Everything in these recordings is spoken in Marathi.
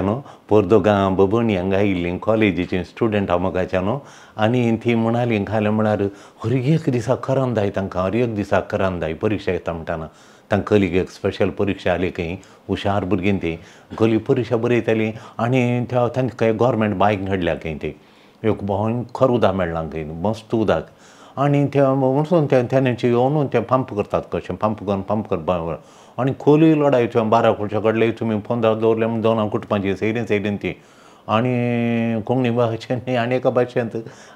ಅವಕಾಶನೋ पोरदोगा बबोणी हांगा येयल्ली कॉलेजीची स्टुडंट हांव मोगाच्यानो आनी ती म्हणाली खालें म्हळ्यार हर एक दिसा करान जाय तांकां हर एक दिसा करान जाय परीक्षा येता म्हणटाना तांकां एक स्पेशल परीक्षा आली खंय हुशार भुरगीं ती कली परीक्षा बरयताली आनी त्या तांकां गोवोरमेंट बायक हाडल्या खंय ती एक खर उदक मेळ्ळां खंय मस्त उदाक आनी ते वचून ते तेन्नाचे येवन ते पंप करतात कशें पंप करून पंप करपाक आणि खोलयेलो आयच्या बारा कुडच्याकडले तुमी पंदरा दवरले म्हण दोन हांव कुटपाचें सैरीन सैरीन ती आनी कोंकणी भाशेन न्ही आनी एका भाशेंत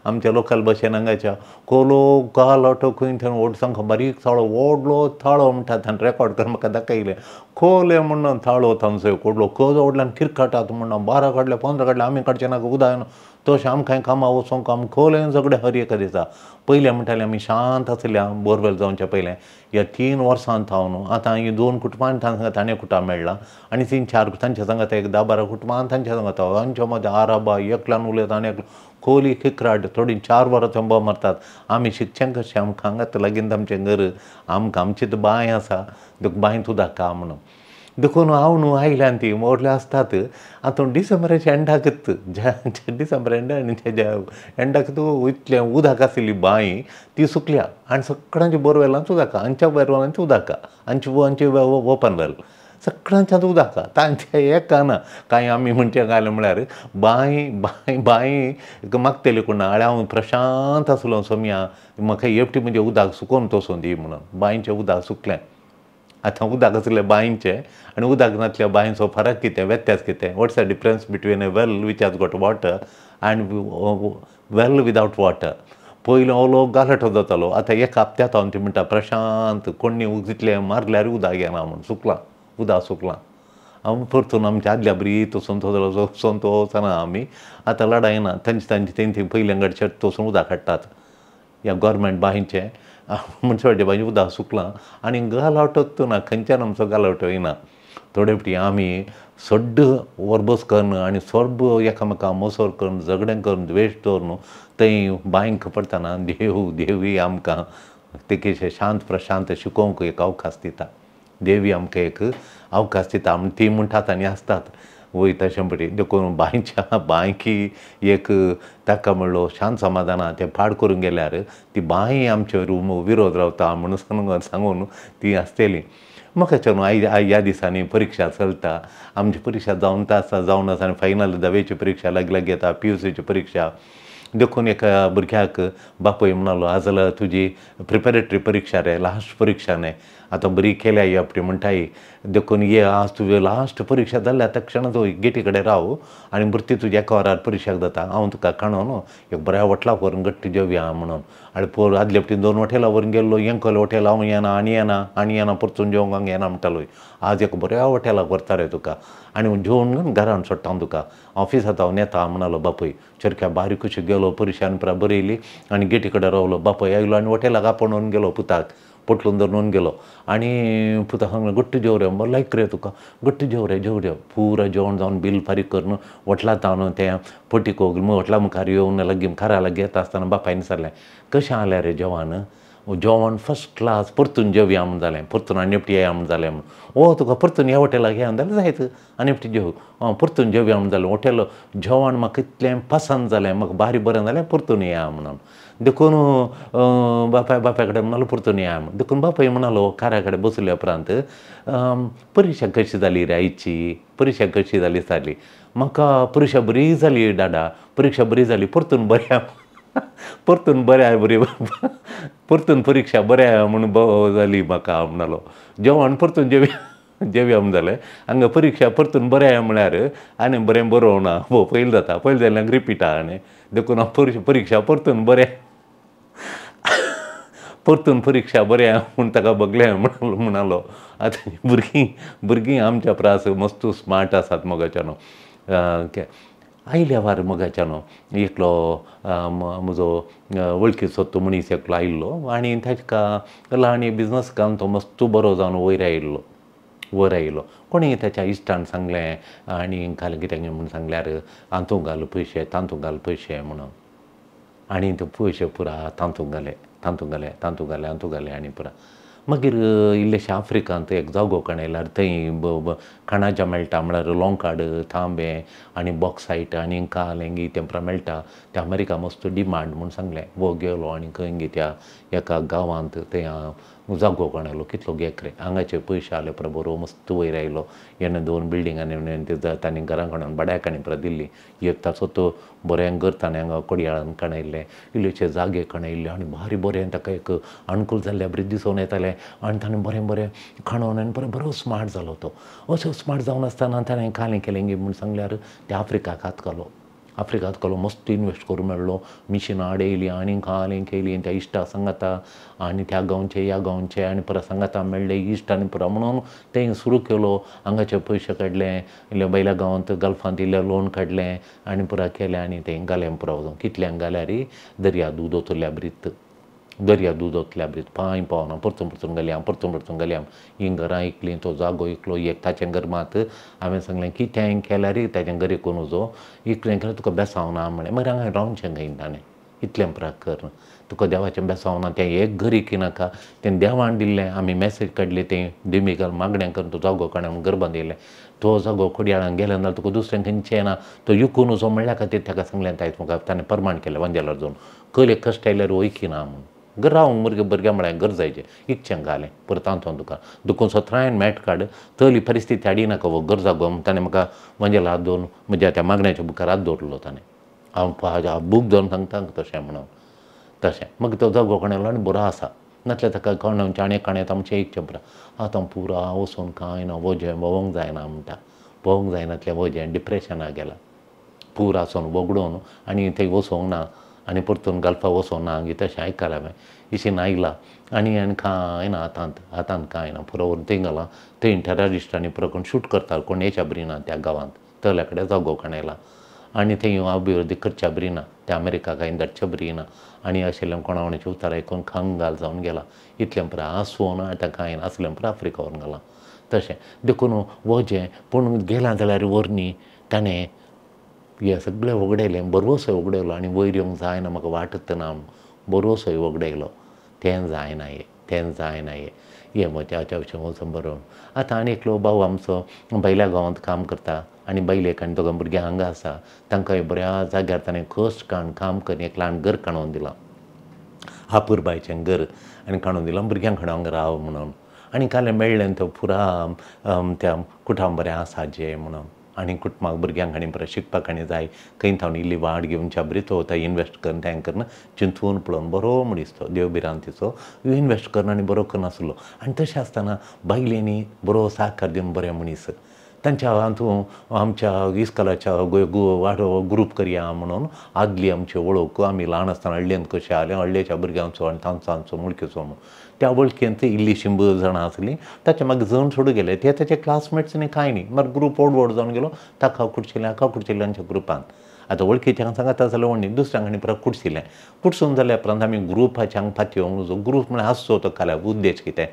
आमच्या लोकल भाशेन हांगाच्या कोलो गाल अटकून थंय ओडसांक बारीक थाळो व्हडलो थाळो म्हणटा ताणें रेकॉर्ड करून म्हाका दाखयलें कोले म्हणून थाळो तांचो कोडलो कोजो ओडल्यान किरकाटात म्हणून बारा काडले पंदरा काडले आमी काडचे नाका उदाहरण तो तशें आमकां कामा काम कामखोल सगळे हर एक दिसा पहिले म्हणटाले आम्ही शांत असले बोरवेल जावच्या पहिले या तीन वर्सांत हांव न्हू आतां ही दोन कुटुंबां तांकां ताणें कुटां मेळ्ळां आनी तीन चार तांच्या सांगात एक धा बारा कुटुंबां तांच्या सांगात तांच्या मदें आराबा एकल्यान उलयता आनी एकलो खोली किक्राट थोडी चार वरां थंबा मारतात आमी शिकचें कशें आमकां हांगात लागीन आमचें घर आमकां आमची बांय आसा बांय तूं काम म्हणून ती ಅವನು ಆಯ್ಲಾಂತಿ ಮೋಡ್ಲ ಅಸ್ತಾತು ಅತನು ज्याच्या ಎಂಡಾಕತ್ತು ಜ ज्या ಎಂಡ ಎಂಡಾಕತ್ತು ಇತ್ಲೆ ಊದಾಕಾಸಿಲಿ ಬಾಯಿ ती सुकल्या आणि सगळ्यांच्या बोरवेलांच उदाका आमच्या बोरवेलांच उदाका आमची आमचे ओपन वेल सगळ्यांच्याच उदक तांचे एक काना कांय आमी म्हणचे घालें म्हळ्यार बांय बांय बांय मागतेली कोण आळे हांव प्रशांत आसलो सोम्या म्हाका एकटी म्हणजे उदक सुकोवन तसो दी म्हणून बांयचें उदक सुकलें आता उदक बाईंचे आणि आनी बाईंचो फरक कितें व्यत्यास कितें what's a difference between a well which has got water and well without water पयलो हो लोक जातालो आतां एक हप्त्यात हांव ती म्हणटा प्रशांत कोणी उजितलें मारल्यार उदक येना म्हूण सुकलां उदक सुकलां हांव परतून आमच्या आदल्या बरी तोसून तो सोन तो वचना आमी आतां त्यांची तांची तांची तेंची पयल्या गडशेट तोसून उदक हाडटात ह्या गोवोरमेंट बांयचें मुन्सिपाल्टी भाजी उदक सुकलां आनी गालवटत ना खंयच्यान आमचो गालवट येना थोडे फावटी आमी सड्ड वरबस करणं आनी सर्ब एकामेका मोसोर करून झगडें करून द्वेश दवरून थंय बांयक पडताना देव देवी आमकां तेकेशें शांत प्रशांत शिकोवंक एक अवकाश दिता देवी आमकां एक अवकाश दिता ती म्हणटात आनी आसतात वयता तशें पटी देखून बांयच्या बांयकी एक ताका म्हणलो शांत समाधाना तें पाड करून गेल्यार ती बांय आमचे रूम विरोध रावता म्हणून सांगून सांगून ती आसतली म्हाका चलून आय ह्या दिसांनी परिक्षा चलता आमची परीक्षा जावन आसा जावन आसा आनी फायनल परिक्षा परीक्षा लागल्या येता पी यू सीची परीक्षा देखून एका भुरग्याक बापूय म्हणलो आज तुजी प्रिपेरेटरी परीक्षा रे लास्ट परीक्षा न्हय आता बरी ಬರೀ आई आपली म्हणटाय देखून ये आज तुज्यो लास्ट परीक्षा झाल्या आतां क्षण गेटी कडेन राव आणि मृत्यू तुझ्या एका वरार परीक्षाक जाता हा तुका न एक बऱ्या वटला व्हरून गट्टी जेवया म्हणून आणि पोर आदले दोन वटेला व्हरून गेल्लो येंकल वटेला हांव येना आणि येना आनी येना परतून जेवंक येना म्हणटालो आज एक बऱ्या वटेलाक व्हरता रे तुका आणि जेवण घरान सोडटा हांव तुका ऑफिसात हांव नेता म्हणालो बापूय चरक्या कशी गेलो परीक्षान परा बरयली आणि गेटीकडे कडेन रावलो बापूय आयलो आनी वटेलाक आपणून गेलो पुताक पोटलून धरून गेलो आनी पुता सांग गट्टी जेव रे लायक रे तुका गट्टी जेव रे जेव रे पुरा जेवण जावन बील फारीक करून वटला तावन तें पटीक होगल वटला मुखार येऊन लागीं मुखारा लागीं येता आसतना बापायन विचारलें कशें आल्या रे जेवण जेवण फर्स्ट क्लास परतून जेवया म्हणून जालें परतून आनी निपटी येया म्हणून जालें म्हणून ओ तुका परतून ह्या हॉटेलाक म्हणून जाल्यार जायत आनी निपटी जेव परतून जेवया म्हणून जालें हॉटेल जेवण म्हाका इतलें पसंद जालें म्हाका बारी बरें जालें परतून येया म्हणून देखून बापा बापा कडेन म्हणलो परतून या देखून बापाय म्हणालो कारा बसल्या बसले उपरांत परीक्षा कशी झाली रे आईची परिक्षा कशी झाली चाली म्हाका परिक्षा बरी झाली डाडा परीक्षा बरी झाली परतून बऱ्या परतून बऱ्या बरी परतून परीक्षा बऱ्या म्हणून झाली म्हाका म्हणालो जेवण परतून जेवी जेवयाम जालें हांगा परीक्षा परतून बरें म्हळ्यार आणि बरें बरोवना हो पहिलं जाता पहिलं जाल्यार रिपीटा आणि देखून हांव परीक्षा परतून बरें परतून परिक्षा बऱ्या म्हूण ताका बगल्या म्हणलो म्हणालो आतां भुरगीं भुरगीं आमच्या प्रास मस्तू स्मार्ट आसात मोगाच्यानो आयल्या वार मोगाच्यानो एकलो म्हजो वळखीचो तो मनीस एकलो आयिल्लो आनी ताका लहानी बिजनस काम तो मस्तू बरो जावन वयर आयिल्लो वर आयिल्लो कोणी त्याच्या इश्टान सांगलें आनी घाल कित्याक म्हणून सांगल्यार तांतूं घाल पयशे तांतूंक घाल पयशे म्हणून आनी ते पयशे पुरा तांतूंक घाले ತಂತುಗಲೆ ತಂತುಗಲೆ ಅಂತುಗಲೆ पुरा मागीर इल्लेशें आफ्रिका अंत एकजाव गोकण येयल्यार थंय खणाच्या मेळटा म्हळ्यार लोंकाड थांबे आनी बॉक्सायट आनी काल हेंगी तेंपरा मेळटा ते अमेरिका मस्त डिमांड म्हूण सांगलें वो गेलो आनी खंय त्या एका गांवांत थंय जागो आयलो कितलो रे हांगाचे पयशे आले रो मस्त वयर आयलो येणे दोन बिल्डिंगांनी ते ताणी घरां काडून बड्या काणिपरां दिल्ली एक ताचो तो बऱ्यांक घर ताणें हांगा कडयाळान कणयल्ले इल्लेचे जागे कणयल्ले आनी भारी बरें ताका एक अणकूल जाल्ल्या ब्रिज दिसून येताले आनी ताणें बरें बरें खणोन आनी बरें बरो स्मार्ट जालो तो असो स्मार्ट जावन आसतना ताणें खाली केलें म्हूण सांगल्यार ते आफ्रिकाक हात घालो आफ्रिकांतलो मस्त इन्वेस्ट करूंक मेळ्ळो मिशिनां आडयलीं आनीक आनीक येयलीं आनी त्या इश्टा सांगाता आनी त्या गांवचें ह्या गांवचें आनी पुरा सांगाता मेळ्ळें इश्ट आनी पुरा म्हणून तें सुरू केलो हांगाचे पयशे काडले इल्ले बैला गांवांत गल्फांत इल्लें लोन काडलें आनी पुरा केलें आनी तें घालें पुरा वचून कितल्यांक घाल्यार दर्या दूद ओतोल्या ब्रीत दर्या दर्यादूद ओतल्या पांय पावना परतून परतून गेल्याम परतून परतून गेल्याम हीं घरां इकलीं तो जागो एकलो एकठाचें घर मात हांवें सांगलें कितें रे ताचें घर एकूण उजो इकले केल्यार तुका बेसावना म्हणलें मागीर हांगा रावचें गाय ताणें इतलें प्राक कर तुका देवाचें बेसावना तें एक घर एकी नाका तें देवान दिल्लें आमी मॅसेज काडली तें देमिकाल मागण्या करून तो जागो काडे घर बांदिल्लें तो जागो कुडयाळान गेलो जाल्यार तुका दुसऱ्यांक खंयचें ना तो युकून उजो म्हणल्या खातीर ताका सांगलें आयज म्हाका ताणें परमाण केलें वांजेलार जावन कले कश्ट आयल्यार वयखी ना म्हणून ग्रावंड मुर्गे भुरग्या म्हळ्यार गरजायचे घालें परतान तो तुका दुखून सोत्रायन मॅट काड तली परिस्थिती हाडी नाका वो गरजा जागो ताणें म्हाका म्हजेला हात दवरून म्हज्या त्या मागण्याच्या बुकार हात दवरलो ताणें हांव बूक धरून सांगता तशें म्हणून तशें म्हाका तो जागो कोंकणेलो आनी बरो आसा नातल्या ताका कोण चाणे काणे आमचें एक चपरा आतां पुरा वचून कांय ना वजें भोवंक जायना म्हणटा भोवंक जायनातलें वजें डिप्रेशनाक गेलां पुरो आसून वगडोवन आनी थंय वसोंक ना आनी परतून घालपा वचों ना आमगे तशें आयकलां हांवें इशीन आयला आनी आनी हातांत आतांत आतांत ना पुरो व्हरून थंय घालां थंय इंटरॅरिस्टांनी पुरो कोण शूट करता कोण हे ना त्या गांवांत तल्या कडेन जागो कोण आयला आनी थंय हांव विरोधी करच्या बरी ना त्या अमेरिका काय धाडच्या बरी ना आनी आशिल्ल्या कोणाचे उतार आयकून घाल जावन गेला इतलें पुरो आसून आतां कांय ना आसलें पुरो आफ्रिका व्हरून गेलां तशें देखून जें पूण गेलां जाल्यार व्हरनी ताणें हे सगळें वगडयलें बरोसो वगडयलो आनी वयर येवंक जायना म्हाका वाटतना बरोसो वगडयलो तें जायना हें ते जायना हें ये म्हज्या हाच्या विशयी वचून बरोवन आतां आनी एकलो भाऊ आमचो बैला गांवांत काम करता आनी एक आनी दोगां भुरग्यां हांगा आसा तांकां बऱ्या जाग्यार ताणें कश्ट काण काम करून एक ल्हान घर काणून दिलां बायचें घर आनी काणून दिलां भुरग्यांक हांगा राव म्हणून आनी कालें मेळ्ळें तो पुरा त्या कुठां बरें आसा जे म्हणून आणि कुटुंबाक भुरग्यांक आणि बरें शिकपाक आणि जाय खंय थावन इल्ली वाड घेवन चाबरीतो वता इन्वेस्ट करून तें करना चिंतून पळोवन बरो म्हण दिसतो देव बिरान तिचो इन्वेस्ट करना आनी बरो करनासलो आनी तशें आसतना बायलेनी बरो साकार दिवन बरें मनीस तांच्या हातूं आमच्या इस्कलाच्या वाडो ग्रूप करया म्हणून आदली आमची वळख आमी ल्हान आसतना हळ्ळेंत कशें आलें हळ्ळेच्या भुरग्यांचो आनी तांचो आमचो मुळकेचो म्हणून त्या ಅವಳ್ಕೆಯಂತೆ ಇಲ್ಲಿ ಶಂಬರ್ ಜನ ಆಸಲಿ मागे जण गेले ते ते त्याच्या क्लासमेट्सनी काय नाही मग ग्रुप ओड वड जाऊन गेलो ताका हांव हा हाका कुडशिल्ल्यांच्या ग्रुपान आता वळखीच्या हांगा सांगाता जाल्यार वणी दुसऱ्यांक आनी परत कुडशिल्लें कुडसून जाल्या उपरांत आमी ग्रुपाच्या हांगा फाती येवंक जो ग्रूप म्हळ्यार हांसचो तो खाल्या उद्देश कितें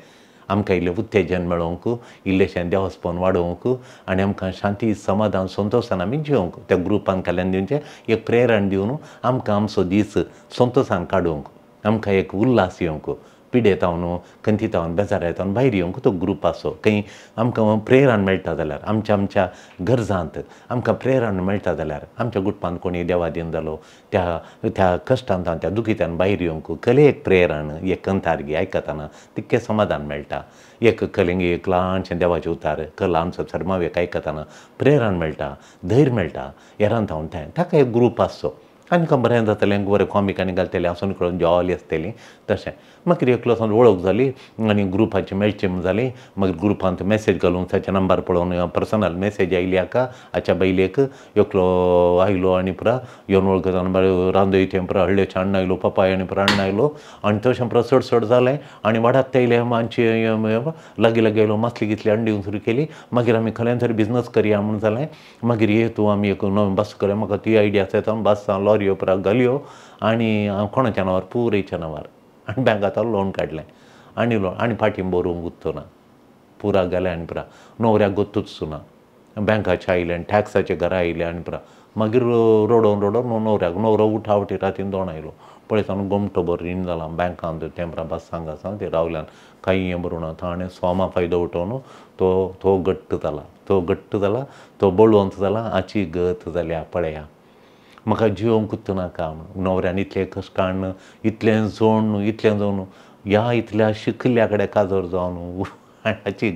आमकां इल्लें उत्तेजन मेळोवंक इल्लेशें देवस्पण वाडोवंक आनी आमकां शांती समाधान संतोशान आमी जेवंक त्या ग्रुपान खाल्यान दिवचें एक प्रेरण दिवन आमकां आमचो दीस संतोशान काडूंक आमकां एक उल्लास येवंक पिडेतावनो खंती तावन बेजार येतावन भायर येवंक तो ग्रूप आसो खंय आमकां प्रेरण मेळटा जाल्यार आमच्या आमच्या गरजांत आमकां प्रेरण मेळटा जाल्यार आमच्या गुटपान कोणी देवादीन जालो त्या त्या कश्टांत त्या दुखितान भायर येवंक एक प्रेरण एक कंथारगी आयकतना तितकें समाधान मेळटा एक कलेंग एक ल्हानशें देवाचें उतार कलांचो सरमावेक आयकतना प्रेरण मेळटा धैर्य मेळटा येरान थावन तें ताका एक ग्रूप आसचो आनीक बरें जातले बरें कॉमीक आनी घालतालें हांव करून जॉली आसतली तशें मागीर एकलो सावन वळख जाली आनी ग्रुपाची म्हण जाली मागीर ग्रुपांत मॅसेज घालून ताचे नंबर पळोवन पर्सनल मॅसेज आयली हाका हाच्या बैलेक एकलो आयलो आनी पुरा येवन वळख जावन रांदोयचे पुरा हळ्ळेचे अण्ण आयलो पप्पा आनी पुरा अण्ण आयलो आनी तशें पुरा चड चड जालें आनी वाडात येयले आमची लागीं लागीं येयलो मासली घेतली अंडी येवन सुरू केली मागीर आमी खऱ्यान तरी बिजनस करया म्हूण जालें मागीर ये तूं आमी एक नवीन बस करया म्हाका ती आयडिया आसा बास सांगलो जनावर येवपराक घालयो आनी कोणा जनावर पुरे जनावर आनी आता लोन काडलें आणि लोन आणि फाटीं बरोवंक गुत्तो ना पुरा गेल्या आनी पुरा नवऱ्याक गोत्तूच ना बँकाचे आयले आणि टॅक्साचे घरा आयले आनी पुरा मागीर रोडोवन रोडोवन णवऱ्याक न्हवरो उठावटी रातीन दोन आयलो गोमटो बरो रीण जाला बँकान बस बास आसा ते रावल्यान काही हें बरोवना ताणें सोमा फायदो उठोवन तो तो घट्ट जाला तो घट्ट जाला तो बळवंत जाला आची गत जाल्या पळया म्हाका जिवंक कुत्त नाका म्हणून न्हवऱ्यान इतलें कस काण न्हू इतलें जोण न्हू इतलें जोण न्हू ह्या इतल्या शिकल्या कडेन काजर जावन न्हू हाची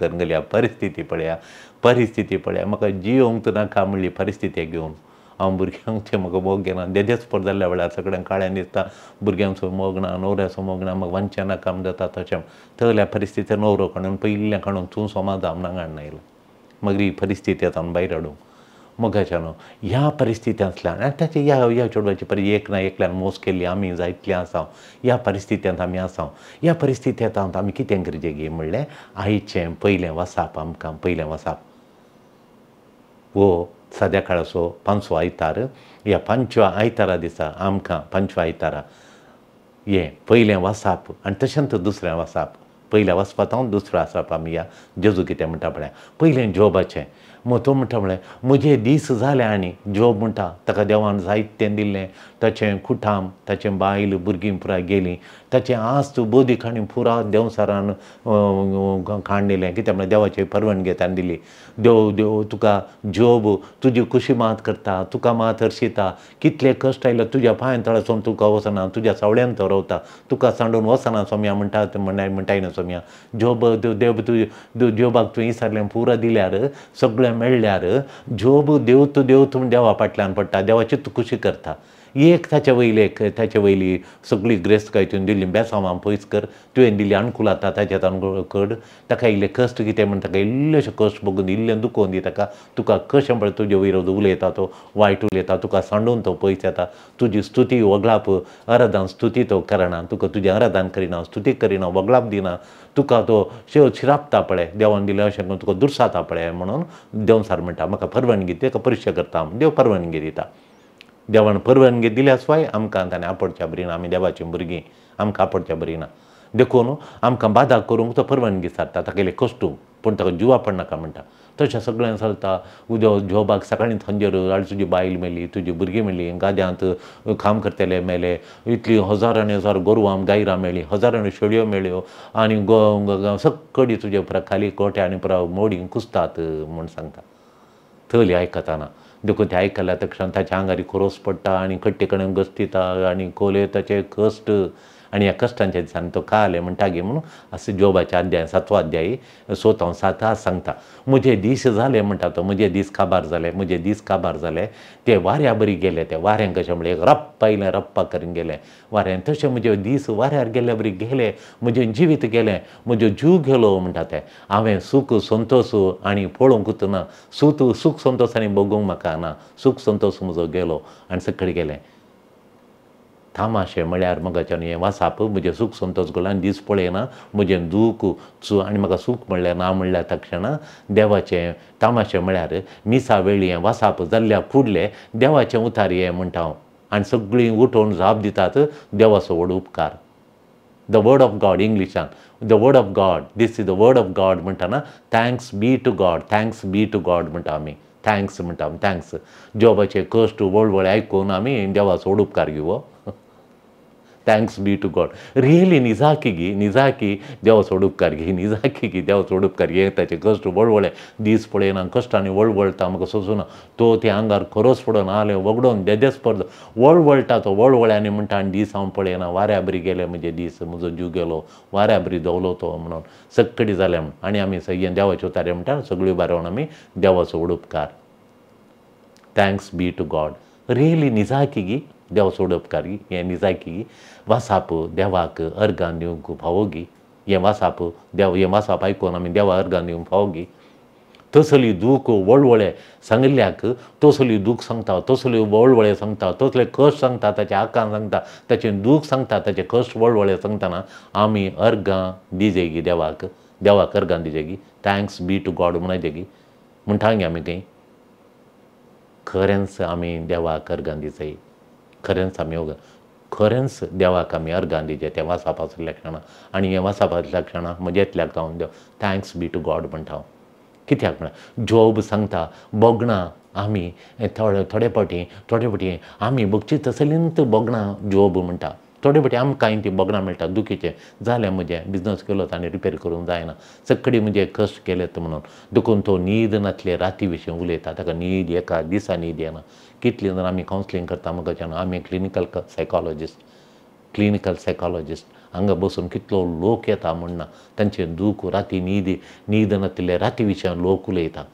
करून गेल्या परिस्थिती पळया परिस्थिती पळया म्हाका जिवंक नाका म्हणली परिस्थिती घेवन हांव भुरग्यांक तें म्हाका मोग घेना देदेच पड जाल्ल्या वेळार सगळ्यांक काळ्यान दिसता भुरग्यांचो मोग ना न्हवऱ्याचो मोग ना म्हाका वांच्या ना काम जाता तशें तगल्या परिस्थिती न्हवरो काडून पयल्ल्या काडून तूं सोमाज धामना हाडून आयलो मागीर ही परिस्थिती येता भायर हाडूंक मोगाच्यानं ह्या परिस्थित्यांतल्यान आणि ताचे या या चेडवाची परी एक ना एकल्यान मोस केल्ली आमी जायतली आसा ह्या परिस्थितींत आम्ही आसा या परिस्थितींत आम्ही कितें गरजे घे म्हणलें आईचे पहिले वसाप आमकां पयलें वसाप वो साद्या काळाचो पांचवो आयतार ह्या पांचव्या आयतारा दिसा आमकां पांचव्या आयतारा ये पयलें वसाप आनी तशेंच दुसरें वसाप पयल्या वचपात हांव दुसरो आसप आमी या जेजू कितें म्हणटा पळय पयलें जॉबाचें मग तो म्हणटा म्हळें म्हजे दीस जाले आनी जॉब म्हणटा ताका देवान जायतें दिल्लें ताचें कुठाम ताचें बायल भुरगीं पुराय गेलीं ताचें आस्त बोदी खाणी पुरा देंवसारान काणिल्लें कित्याक म्हळ्यार देवाची परवानगी ताणें दिली देव देव तुका जॉब तुजी खुशी मात करता तुका मात हरशिता कितले कश्ट आयले तुज्या पांयां तळासून तुका वचना तुज्या सावळ्यान तो रवता तुका सांडून वचना सोम्या म्हणटा म्हणटाय ना सोम्या जॉब देव देव तुजे जॉबाक तुवें विसरलें पुरा दिल्यार सगळें मेळ्ळ्यार जोब देवत देवत म्हूण देवा फाटल्यान पडटा देवाची तुकुशी करता एक ताचे वयले एक ताचे वयली सगळी ग्रेस्त काय तुम्ही दिली बेसामान पयस कर तुवें दिली अणकूल आता ताचे अणकूळ कड ताका इल्लें कश्ट कितें म्हण ताका इल्लेशें कश्ट बघून इल्लें दुखोवन दी ताका तुका कशें पळय तुजे विरोध उलयता तो वायट उलयता तुका सांडून तो पयस येता तुजी स्तुती वगळाप अरदान स्तुती तो करना तुका तुजें अरदान करिना स्तुती करिना वगळाप दिना तुका तो शेव शिरापता पळय देवान दिलें अशें करून तुका दुरसाता पळय म्हणून सार म्हणटा म्हाका परवानगी ताका परिश्चय करता देव परवानगी दिता देवान परवानगी दिल्याशिवाय आमकां ताणें आपडच्या बरी ना आमी देवाचीं भुरगीं आमकां बरीना बरी ना देखून आमकां बाधा करूंक तो परवानगी सारता तागेले कश्ट पूण ताका जिवा पडनाका म्हणटा तशें सगळें चलता उद्या जेवपाक सकाळीं थंजेर आनी तुजी बायल मेली तुजी भुरगीं मेली गाद्यांत काम करतले मेले इतली हजारांनी हजार गोरवां गायरां मेळ्ळीं हजारांनी आनी शेडयो मेळ्यो आनी गो सगळी तुजे पुरा खाली कोट्या आनी पुरा मोडी कुसतात म्हूण सांगता थली आयकताना देखून ते आयकला तक्षण ताच्या अंगारी खोरोस पडटा आनी कट्टे कडेन गसतिता आनी कोले ताचे कष्ट आणि या कष्टांच्या दिसांनी तो काले म्हणता गे म्हणून असं जोबाच्या अध्याय सातवा अध्यायी सोतांव साता सांगता मुझे दीस झाले म्हणटा तो मुझे दीस काबार झाले मुझे दीस काबार झाले ते वाऱ्या बरी गेले ते वाऱ्यां कशें म्हणजे रप्पा रप्पा करून गेले वाऱ्यान तशें म्हजे दीस वाऱ्यार गेल्या बरी गेले म्हजें जिवीत गेलें म्हजो जीव गेलो म्हणटा ते हांवें सुख संतोष आनी पळोवंकूच ना सुत सुख संतोश आनी भोगूंक म्हाका ना सुख संतोष म्हजो गेलो आनी सकयल गेलें तामाशे म्हळ्यार म्हाकाच्यान हें वासाप म्हजें सुख संतोश आनी दीस पळयना म्हजें दूख चू आनी म्हाका सूख म्हणल्यार ना म्हणल्यार तक्षणां देवाचें तामाशें म्हळ्यार वेळी हें वासाप जाल्ल्या फुडले देवाचें उतार हें म्हणटा हांव आनी सगळीं उठोवन जाप दितात देवाचो व्हड उपकार द वर्ड ऑफ गॉड इंग्लिशान the word of God this is the word of God म्हणटाना thanks be to God thanks be to God म्हणटा आमी थँक्स म्हणटा थँक्स जॉबाचे कश्ट व्हड आयकून आमी देवाचो व्हड उपकार घेवप thanks be to God really निजाकीी गी देव सोडूप कर घे वळवळे गी पळय ना कष्ट आणि सोसुना तो ते आंगार खरोस पडून आले वगडून देदे तो वळवळे आणि म्हणटा आणि दीस हांव पळयना वाऱ्या बरी गेले म्हणजे दीस म्हजो जीव गेलो वाऱ्या बरी तो म्हणून सक्कडी झाले म्हण आणि आम्ही म्हणटा तारे म्हणतात सगळं आम्ही देवाचो उडूपकार thanks be to God really निजाकी गी देव उडोपकार हे निजाकी वासाप देवाक wasapo dewaka erganium देव हे yemasapo dewa yemasapa देवा dewa erganium फावोगी तसली दूख वळवळे सांगल्याक तसली दूख सांगता तसली वळवळे सांगता तसले कश्ट सांगता ताच्या आकार सांगता ताचे दूख सांगता ताचे कश्ट वळवळे सांगताना आम्ही अर्गां दिजेगी देवाक देवाक अर्गां दिजेगी थँक्स बी टू गॉड म्हणजेगी गे आमी खंय खरेंच आमी देवाक अर्गां दिजय खरेंच आमी खरंच देवाक आमी अर्गांदी तेव्हा वासापासल्या क्षणां आनी हे वासापासल्या क्षणां म्हजेतल्याक जावन देव थँक्स बी टू गॉड म्हणटा हांव कित्याक म्हणा जॉब सांगता बोगणां आमी थोडे थोडे पाटी थोडे पाटी आमी बघची तसलींत बोगणां जॉब म्हणटा थोडे फाटी आमकां तीं बोगणां मेळटा दुखीचें जालें म्हजें बिजनस केलो ताणें रिपेर करूंक जायना सगळें म्हजे कश्ट केलेत म्हणून दुखून तो न्हीद नासले राती विशीं उलयता ताका न्हीद एका दिसा न्हीद येना किटलींदन आमी कावन्सिलींग करता म्हणटच्यान आमी क्लिनिकल सायकोलॉजिस्ट क्लिनिकल सायकोलॉजिस्ट हांगा बसून कितलो लोक येता म्हणना त्यांचे दूख राती न्हीद न्हीद नातिल्ले राती विचार लोक उलयता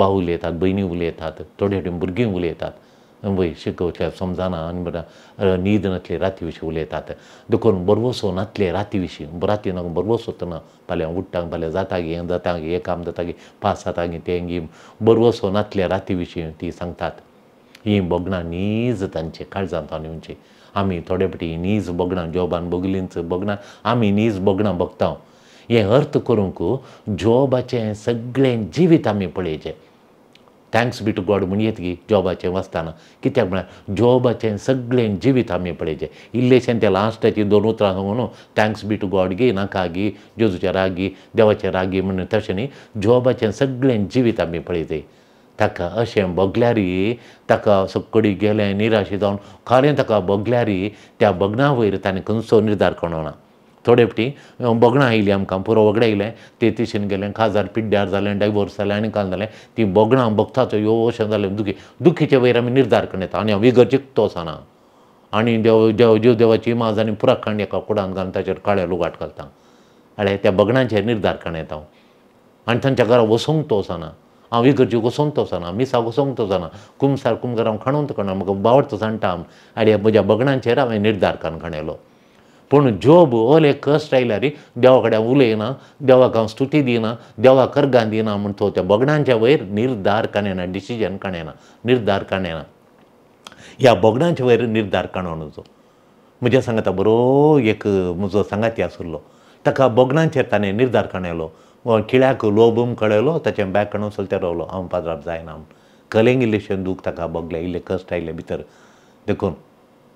भाऊ उलयतात भयणी उलयतात थोडे थोडीं भुरगीं उलयतात वय शिकोवच्या समजना आनी न्हीद नातले राती विशीं उलयतात देखून बरवोसो नातले राती विशीं राती नाका बरवोसोत ना फाल्यां उठ्ठांक फाल्यां जाता गे हें जाता गे काम जाता गे पास जाता गे तें गे बरवोसो नातले राती विशीं ती सांगतात ही बोगणां नीज तांचे काळजांत दिवची आमी थोडे फावटी नीज बोगणां जॉबान बोगलींच बोगणां आमी नीज बोगणां भोगता हे अर्थ करूंक जॉबाचें सगळें जिवीत आमी पळयचे थँक्स बी टू गॉड म्हण येत की जॉबाचें वाचताना कित्याक म्हळ्यार जॉबाचें सगळें जिवीत आमी पळयचें इल्लेशें ते लास्टाची दोन उतरां सांगू थँक्स बी टू गॉड गे नाका गी जेजूचे रागी देवाचे रागी म्हण तशें न्ही जॉबाचें सगळें जिवीत आमी पळयतय ताका अशें बगल्यारी ताका सकडी गेलें निराश जावन खरें ताका बगल्यारी त्या बगना वयर ताणें खंयचो निर्धार करूंक ना थोडे फावटी बगणां आयलीं आमकां पुरो वगडें आयलें ते तेशीन गेलें खाजार पिड्ड्यार जालें डायवोर्स जालें आनी काल जालें ती बगणां बगताचो यो अशें जालें दुखी दुखीचे वयर आमी निर्धार करून येता आनी हांव विगर्जीक तो आनी देव देव जीव देवाची माज आनी पुराक एका कुडान घालून ताचेर काळे लुगाट घालता आळे त्या बगणांचेर निर्धार करून येता हांव आनी थंयच्या घरा वसूंक तो आसना हांव इगर्जी घुसोवन तोसना मिसा घुसोवंक तोसना कुमसार कुमकार हांव खणून तोकणा म्हाका बावट तो हांव आनी म्हज्या बगणांचेर हांवें निर्धारकान खणयलो पूण जॉब ओले कश्ट आयल्यार देवा कडेन उलयना देवाक हांव स्तुती दिना देवा अर्गां दिना म्हूण तो त्या बगणांच्या वयर निर्धार काणेना डिसिजन काणयना निर्धार काणयना ह्या बोगडांच्या वयर निर्धार काणून नजो म्हज्या सांगता बरो एक म्हजो सांगाती आसुल्लो ताका बगणांचेर ताणें निर्धार काणयलो खिळ्याक लोबूम कळयलो त्याच्या बॅक कडून चलते रावलो हा पात्राप जायना कलेंग इल्लेशें दूख ताका बगलें इल्ले कष्ट आयले भितर देखून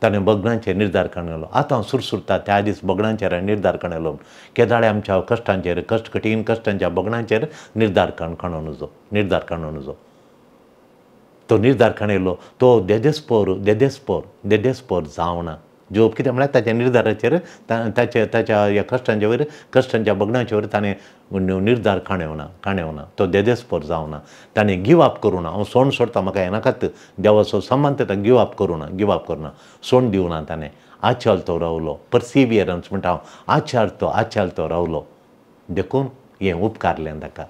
ताणें बगडांचेर निर्धार येलो आतां हांव सुरसुरता त्या दीस बगडांचेर निर्धार येलो केदाळे आमच्या कश्टांचेर कश्ट कठीण कश्टांच्या बगडांचेर निर्धार करण काणो नजो निर्धार काणो नजो तो निर्धार येयलो तो देदेस्पोर देदेस्पोर देदेस्पोर जावना जोब किती म्हळ्यार त्याच्या निर्धाराचेर त्याच्या त्याच्या या कष्टांच्या वयर कष्टांच्या बघण्याच्या वयर ताणें निर्धार काणेवना काणेवना तो देदेस्पर जावना ताणें गिव अप ना हांव सोंड सोडता म्हाका हें नाकात देवाचो समान गिव अप करुना गिव अप करुना सोंड दिवना ताणें आचाल तो रावलो पर्सिवियरन्स म्हणटा हांव आचार तो आचाल तो रावलो देखून हें उपकारलें ताका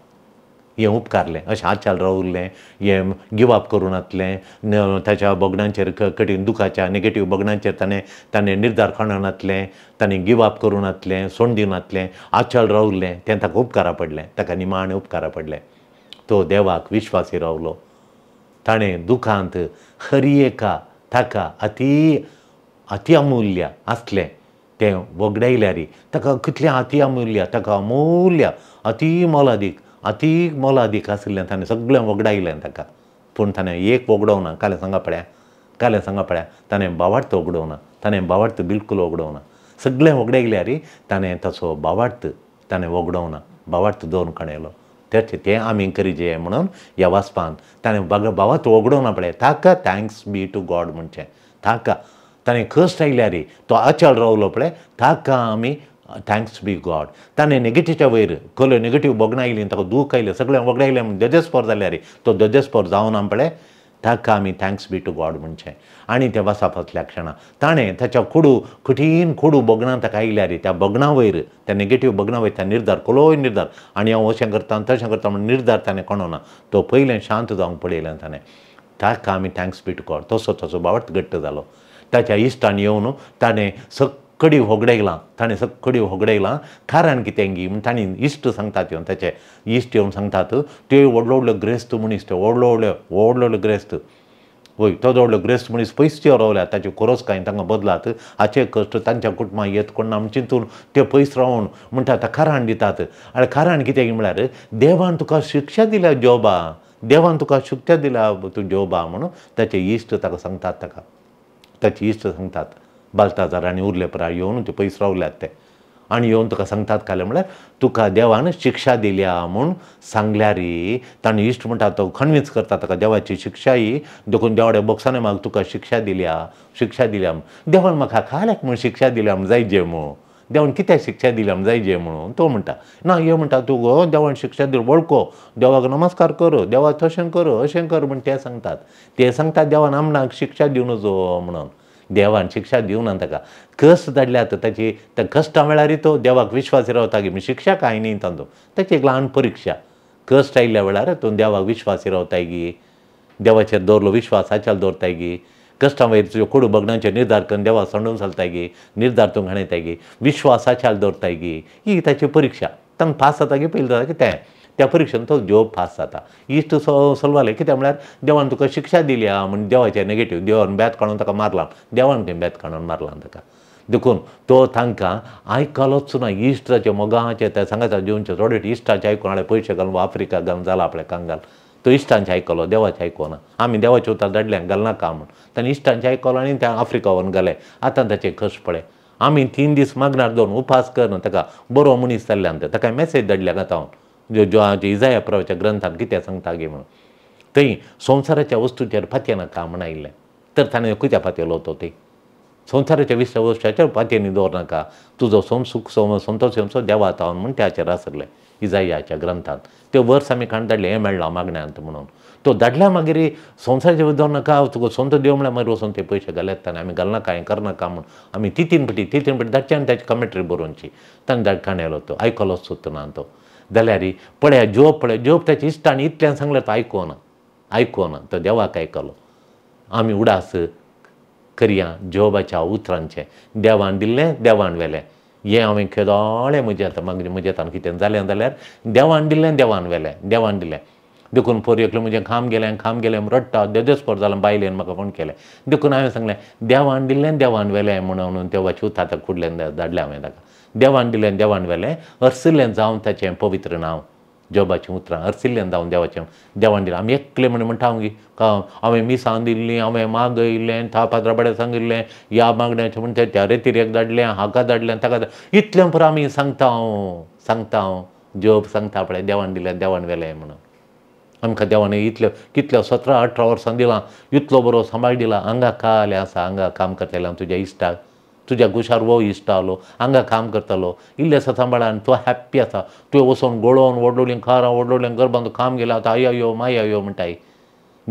हे उपकारलें अशें हात चाल उरलें हें गिव अप करून नातलें ताच्या बोगडांचेर कठीण दुखाच्या नेगेटीव बोगडांचेर ताणें ताणें निर्धार करूं नातलें ताणें गिव अप करूं नातलें सोड दिवं नातलें आचाल रावल्लें तें ताका उपकारा पडलें ताका निमाणें उपकारा पडलें तो देवाक विश्वासी रावलो ताणें दुखांत हरियेका ताका अति अति अमूल्य आसलें तें वगडायल्यारी ताका कितलें अति अमूल्य ताका अमूल्य अती मोलादीक अतीक मोलादीक आशिल्लें ताणें सगळें वगडायलें ताका पूण ताणें एक वगडोवना ना कालें सांगा पळया कालें सांगा पळया ताणें बावार्थ वगडोवना ताणें बावार्थ बिलकूल वगडोवना सगळें वगडायल्या री ताणें तसो बावार्थ ताणें वगडोवना बावार्थ दोन कणेलो त्याचे ते आमी करिजे म्हणून ह्या वाचपान ताणें बाग बावार्थ वगडोवना पळय ताका थँक्स बी टू गॉड म्हणचें ताका ताणें कश्ट आयल्या रे तो आचाल रावलो पळय ताका आमी थँक्स बी गॉड ताणें नेगेटिव्हच्या वयर कसल्यो नेगेटीव बगणां आयलीं ताका दूख आयलें सगळें वगडां आयलें म्हण जाल्यार रे तो जावं ना आपणे ताका आमी थँक्स बी टू गॉड म्हणचें आनी ते वासा फसल्या क्षणां ताणें ताच्या कुडू कठीण खोडू बगणां ताका आयल्या रे त्या बगणा वयर त्या नेगेटिव्ह बगणा वयर त्या निर्धार कोलोय निर्धार आनी हांव अशें करता तशें करता म्हण निर्धार ताणें कोणो ना तो पयलें शांत जावंक पळयलें ताणें ताका आमी थँक्स बी टू गॉड तसो तसो बावट घट्ट जालो ताच्या इश्टान येवन ताणें सक कडी व्हगडयलां ताणें कडी व्हगडयलां कारण कित्यांगी म्हण तांणी इश्ट सांगतात येवन ताचे इश्ट येवन सांगतात त्यो व्हडलो व्हडलो ग्रेस्त मनीस त्यो व्हडलो व्हडलो व्हडलो व्हडलो ग्रेस्त वय तो व्हडलो ग्रेस्त मनीस पयशे रावल्यात ताचे कोरोस कांय तांकां बदलात हाचे कश्ट तांच्या कुटुंबां येत कोण आमी चिंतून ते पयस रावून म्हणटा कारण दितात आनी कारण कित्याक म्हळ्यार देवान तुका शिक्षा दिल्या जोबा देवान तुका शिक्षा दिल्या तूं जॉबा म्हणून ताचे इश्ट ताका सांगतात ताका ताचे इश्ट सांगतात बालताजार आणि उरले परा येऊन ते पैस रावल्यात ते आणि येऊन तुका सांगतात खालें म्हणल्यार तुका देवान शिक्षा दिल्या म्हूण सांगल्या रे ताणें इश्ट म्हणटा तो कन्विन्स करता ताका देवाची शिक्षा ही देखून देवाडे बॉक्साने म्हाका तुका शिक्षा दिल्या शिक्षा दिल्या देवान म्हाका खाल्याक म्हूण शिक्षा दिल्या म्हूण जायजे म्हूण देवान कित्याक शिक्षा दिल्या म्हूण जायजे म्हणून तो म्हणटा ना हे म्हणटा तूं गो देवान शिक्षा दिली वळखो देवाक नमस्कार कर देवाक तशें कर अशें कर म्हण ते सांगतात ते सांगतात देवान आमनाक शिक्षा दिवं नजो म्हणून देवान शिक्षा ना ताका कस धाडल्यात ताची त्या कश्टा वेळार तो देवाक विश्वास रावता की शिक्षा कांय न्ही तांदो ताची एक ल्हान परीक्षा कस्ट आयिल्ल्या वेळार तो देवाक विश्वास रावताय गी देवाचेर दवरलो विश्वास हाच्या दवरताय गी कश्टा वयर कोडू बघण्याचे निर्धार करून देवा सांडून चलताय गी निर्धार तूं घाणयताय गी विश्वासाच्या दवरताय गी ही ताची परीक्षा तांकां पास जाता की पयलीं जाता की तें त्या परिक्षेन तो घेवप फास्ट जाता इश्ट सो सोल्वाले कित्याक म्हळ्यार देवान तुका शिक्षा दिली आहा म्हण देवाचे नेगेटीव देवान बेत काडून ताका मारला देवान खंय बेत काडून मारला ताका देखून तो तांकां आयकलोच ना इश्टाचे मोगाचे ते सांगाता जिवनचे थोडे इश्टाचे आयकून हाडले पयशे घालून आफ्रिका घालून जाला आपल्या घाल तो इश्टांचे आयकलो देवाचे आयकोना आमी देवाचे उतार दडल्यांक घालनाका म्हूण ताणें इश्टांचे आयकलो आनी ते आफ्रिका व्हरून गेले आतां ताचे कश पडे आमी तीन दीस मागणार दोन उपास करना ताका बरो मनीस जाल्ल्यान ताका मेसेज धाडल्या आतां हांव इजाया प्रवाच्या ग्रंथात कित्या सांगता गे म्हणून थंय संवसाराच्या वस्तूचेर का काम आयिल्लें तर ताणें खंयच्या फातयेलो तो ते संवसाराच्या विश्व वस्तूच्या फातयेनी दवरनाका तुजो सोम सुख सोम संतोष सोमसो देवा आता म्हणून त्याचेर आसले इजायाच्या ग्रंथांत त्यो वर्स आमी खाण धाडलें हें मेळ्ळां मागण्यांत म्हणून तो धाडल्या मागीर संवसाराचे दवरनाका तुका संत देव म्हळ्यार मागीर वचून ते पयशे घाल्यात ताणें आमी घालनाका हें करनाका म्हूण आमी ती तीन पटी ती तीन पटी धाडचे आनी ताची कमेंट्री बरोवची ताणें धाडखाण येलो तो आयकलो सुतना तो जाल्यार पळया जोप पळय जोप ताचे इश्टान इतल्यान सांगलें तो आयकोना ना तो देवाक आयकलो आमी उडास करया जोबाच्या उतरांचें देवान दिल्लें देवान व्हेलें हें हांवें खेदोळें म्हजे आतां मागीर म्हजे आतां कितें जालें जाल्यार देवान दिल्लें देवान व्हेलें देवान दिलें देखून पोरयेकलें म्हजें खाम गेलें खाम गेलें रडटा पोर जालो बायलेन म्हाका फोन केलें देखून हांवें सांगलें देवान दिल्लें देवान व्हेलें म्हणून देवाचें उतर आतां कुडल्यान धाडलें हांवें ताका देवान दिलें देवान व्हेलें हरसिल्लें जावन ताचें पवित्र नांव जॉबाचीं उतरां हरसिल्ल्यान जावन देवाचें देवान दिलें आमी एकले म्हणून म्हणटा हांव हांवें मिसांग दिल्लीं हांवें मागयल्लें था पात्राबड्या सांगिल्लें ह्या मागण्याचें म्हणटा त्या रेतिरेक धाडलें हाका धाडलें ताका इतलें पुरो आमी सांगता हांव सांगता हांव जॉब सांगता पळय देवान दिलें देवान व्हेलें म्हणून आमकां देवान इतल्यो कितल्या सतरा अठरा वर्सां दिलां इतलो बरो सांबाळ दिला हांगा काले आसा हांगा काम करताले हांव तुज्या इश्टाक तुझ्या घुशार वो इश्ट आलो हांगा काम करतालो इल्ले आसा सांबाळान तो हॅप्पी आसा तुवें वचोन गोळोन खार खारां घर गरबांत काम गेला आतां आई आयो माय आयो म्हणटाय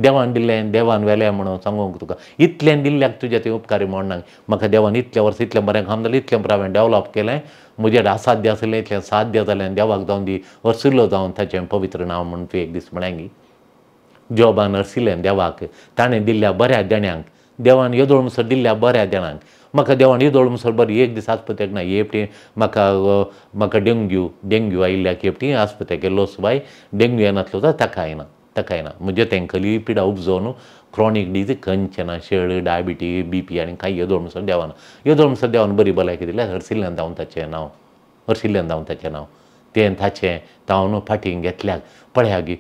देवान दिल्लें देवान वेलें म्हणून सांगूंक तुका इतलें दिल्ल्याक तुज्या ते उपकारी म्हणना म्हाका देवान इतलें वर्स इतलें बरें काम जालें इतलें बरें हांवें केलें म्हजे असाध्य आसलें इतलें साध्य जालें देवाक जावन दी वर्सिल्लो जावन ताचें पवित्र नांव म्हणून तूं एक दीस म्हळ्यांगी जॉबान अर्सिलें देवाक ताणें दिल्ल्या बऱ्या देण्यांक देवान येदोळ मुसर दिल्ल्या बऱ्या देणांक म्हाका देवाणी दोळ मुसल बरी एक दीस आस्पत्याक ना हेपटी म्हाका म्हाका डेंग्यू डेंग्यू आयिल्ल्याक एपटी आस्पत्याक गेल्लो बाय डेंग्यू येनासलो तर ताका येना ताका येना म्हणजे तेंकली पिडा उपजो न्हू क्रॉनीक डिजीज ना शेळ डायबिटी बी पी आनी कांय येदोळ मुसल देवाना येदोळ मुसल देवान बरी भलायकी दिल्यार हरशिल्ल्यान धांवन ताचें नांव हरशिल्ल्यान धांवन ताचें नांव तें ताचें तावन फाटींग घेतल्याक गी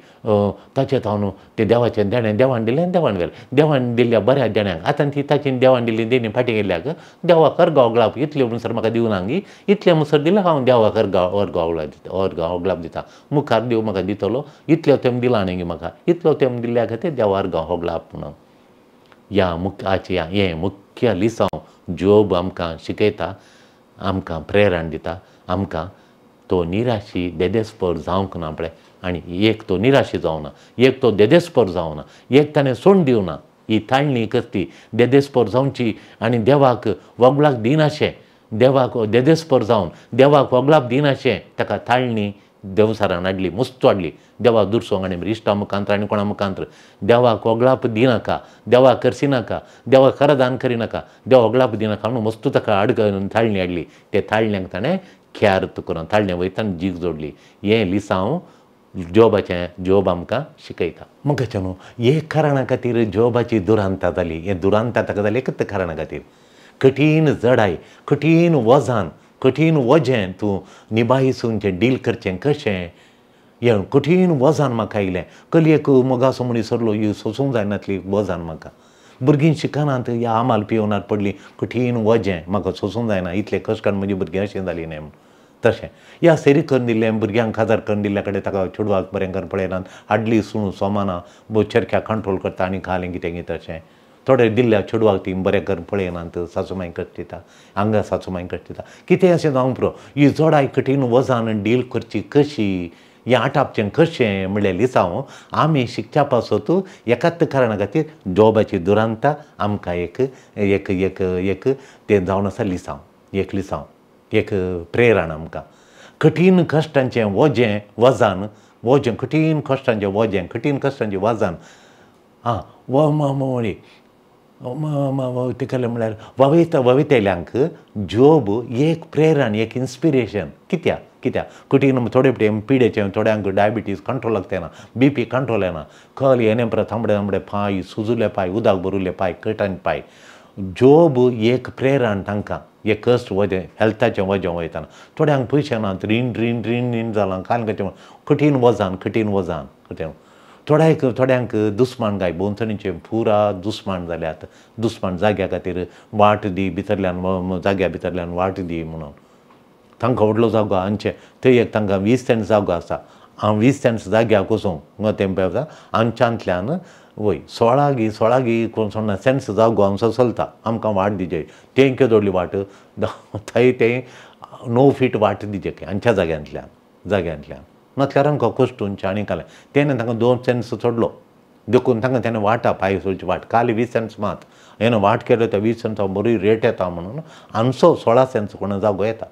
ताचे न्हू ते देवाचे देण्यान देवान दिलें आनी देवान व्हेलें देवाण दिल्या बऱ्या देण्याक आतां ती ताचेन देवान दिल्ली देणी फाटीं गेल्याक देवाकार गावगळाप इतलें म्हणसर म्हाका इतले इतलें सर दिलां हांव कर गाव और गावगळा दिता और गावगळाप दिता मुखार देव म्हाका दितलो इतलो तेम दिलां न्ही म्हाका इतलो तेम दिल्या खातीर देवार गावगळाप म्हणून ह्या या हें मुख्य लिसांव जोब आमकां शिकयता आमकां प्रेरण दिता आमकां तो निराशी देदेस्पर जावंक ना पळय आणि एक तो निराशी जावना एक तो देदेस्पर जावना एक ताणें सोड दिवना ही थाळणी करती देदेस्पर जावची आणि देवाक वगलाक दिनाशे देवाक देदेस्पर जाऊन देवाक वोगलाप दिनाशे ताका थाळणी देवसारान हाडली मस्त हाडली देवा दुरसोंग आणि इश्टा मुखांत आणि कोणा मुखांत देवाक वगळाप दिनाका देवा करसीनाका नाका देवा खरा दान करिनाका देवा वगळाप दिनाका म्हणून मस्त ताका आड थाळणी हाडली ते थाळण्यांक ताणें ख्यार करून थाळण्या वयतान जीग जोडली हें लिसांव ಜೋಬಾಚೆ ಜೋಬ್ ಆಮಕ ಶಿಕೈತ एक कारणा ಕಾರಣಕತೀರ್ ಜೋಬಾची दुरांता जाली हे दुरांता ताका जालें एकच कारण खातीर कठीण जडाय कठीण वजान कठीण वजें तूं निभायसून जें डील करचें कशें हें कठीण वजान म्हाका आयलें कलयेक मोगा सोमणी सरलो ही सोसूंक वजान म्हाका भुरगीं शिकनात या आमाल पियोनार पडली कठीण वजें म्हाका सोसूंक जायना इतलें कश्ट काडून म्हजी भुरगीं अशें तशें ह्या सेरी करून दिल्लें भुरग्यांक खाजार करून दिल्ल्या कडेन ताका चेडवाक बरें करून पळयनात आडली सुणू सोमाना बो कंट्रोल करता आनी खालें कितें कितें तशें थोडे दिल्ल्या चेडवाक ती बरें करून पळयनात सासूमाई कश्ट दिता हांगा सासूमाई कश्ट दिता कितें अशें जावंक पुरो ही जोडाय कठीण वजान डील करची कशी हें आटापचें कशें म्हणलें लिसांव आमी शिकच्या पासत एकाच कारणा खातीर जॉबाची दुरांता आमकां एक एक एक एक तें जावन आसा लिसांव एक लिसांव एक प्रेरण आमकां कठीण कश्टांचें वजें वजन वजें कठीण कश्टांचें वजें कठीण कश्टांचें वजान आं वळी तिकलें म्हळ्यार ववयता ववयतेल्यांक जॉब एक प्रेरण एक इन्स्पिरेशन कित्याक कित्याक कठीण थोडे पटेन पिडेचें थोड्यांक डायबिटीज कंट्रोलाक तेना बी पी कंट्रोल येना कल येणे परत थांबडे थांबडे पाय सुजुले पांय उदक भरुल्ले पांय कटान पांय जोब एक प्रेरण तांकां हे कश्ट वजें हेल्थाचें वजें वयताना थोड्यांक पयशे ना रीण रीण रीण रीण जालां कालकाचें कठीण वजान कठीण वजान कठीण थोड्याक थोड्यांक दुस्मान गाय भोंवतणीचे पुरा दुस्मान जाल्यात दुस्मान जाग्या खातीर वाट दी भितरल्यान जाग्या भितरल्यान वाट दी म्हणून तांकां व्हडलो जागो आमचे थंय एक तांकां वीस सेंट जागो आसा हांव वीस सेंट जाग्याक वचूं ते आमच्यांतल्यान वय सोळा गी कोण सोण्णा सेन्स जावं गोंसा चलता आमकां वाट दिजे तेंके जोडली वाट थंय ते णव फीट वाट दिजे आमच्या जाग्यांतल्यान जाग्यांतल्यान नातल्यार आमकां कोस्टूनचे आनी काले तेणें तांकां दोन सेन्स सोडलो देखून तांकां तेणें वाटा पाय सोडची वाट काल वीस सेन्स मात हेणें वाट केलो त्या वीस सेन्स बरी रेट येता म्हणून आमचो सोळा सेन्स कोण जागो येता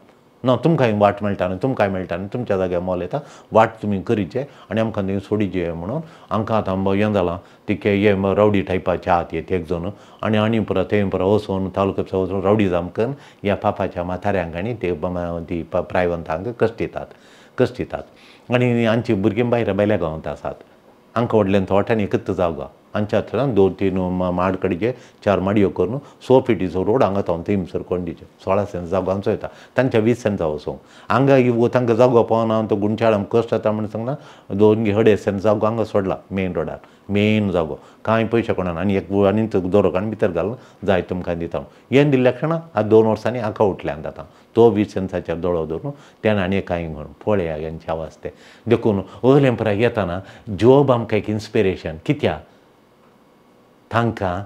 ना तुमकां हिंग वाट मेळटा न्हू तुमकांय मेळटा न्हू तुमच्या जाग्यार मोल येता वाट तुमी करीचे आनी आमकां थिंग सोडीचे म्हणून आमकां आतां हें जालां तिके हे रावडी टायपाचे आहात हे तेग जावन आनी आनी पुरो थंय पुरो वसोन तालुक्यापसा वचून रावडी जामकन ह्या पापाच्या म्हाताऱ्यांक आनी ते ती प्रायवंतांक कश्ट दितात कश्ट दितात आनी हांची भुरगीं भायल्या बायल्या गांवांत आसात आमकां व्हडल्यान थोट्यान एकच जावगा ಅಂಚ दोन ದೋ मा ಮಾಡ್ चार ಚಾರ್ ಮಾಡಿ ಹೋಗೋನು ಸೋಪ್ ಇಟ್ಟಿಸೋ रोड ಹಂಗ ತಾವಂತ ಹಿಂಸರ್ ಕೊಂಡಿಜೆ ಸೋಳ ಸೆನ್ಸ್ ಜಾಗೋ ಆಮಸೋ येता तांच्या वीस सेंट वसोंक हांगा तांकां जागो पावना तो गुंचाळम कश्ट जाता म्हण सांगना दोन अडे सेंट जागो हांगा सोडला मेन रोडार मेन जागो कांय पयशे कोणान आनी एक आनी दोरोग भितर घालून जाय तुमकां दिता येन दिल्ल्या क्षणां दोन वर्सांनी आका उठल्यान जाता तो वीस सेंसाचेर दोळो धरून तेणें आनी कांय म्हणून पळया देखून ओलेंपराक येताना जॉब आमकां एक इन्स्पिरेशन कित्या तांकां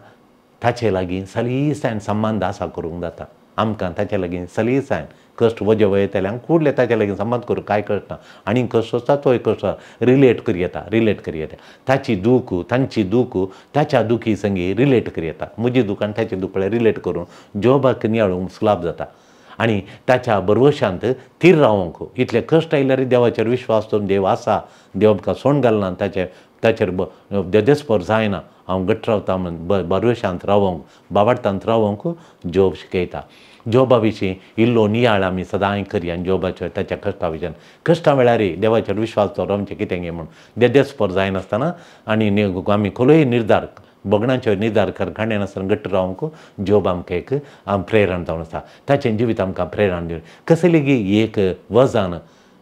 ताचे लागीं सलीसायन संबंध आसा करूंक जाता आमकां ताचे लागीं सलीसायन कश्ट वजे आमी कुडले ताचे लागीं संबंद करूं कांय करता आनी कश्ट आसता तोय कश्ट आसा रिलेट करूं येता रिलेट करूं येता ताची दूख तांची दूख ताच्या दुखी संगी रिलेट करूं येता म्हजी दूख आनी ताचें दुखळे रिलेट करून जोबाक नियाळूंक सुलाभ जाता आनी ताच्या बरवशांत थीर रावूंक इतले कश्ट आयल्यार देवाचेर विश्वास करून देव आसा देव आमकां सोंड घालना ताचे ताचेर देदेस्पर जायना हांव घट्ट रावता म्हण बऱ्यो शांत रावंक बाबाटांत रावंक जोब शिकयता जोबा विशीं इल्लो नियाळ आमी सदांय करया आनी जोबाच्या ताच्या कश्टा विशयान कश्टा वेळार देवाचेर विश्वास आमचें कितें गे म्हूण देदेस्पर जायनासतना आनी आमी खोलोय निर्धार भोगणांचे निर्धार कारखाने आसतना घट्ट रावंक जोब आमकां एक प्रेरण जावन आसा ताचें जिवीत आमकां प्रेरण दिवन कसली एक वजन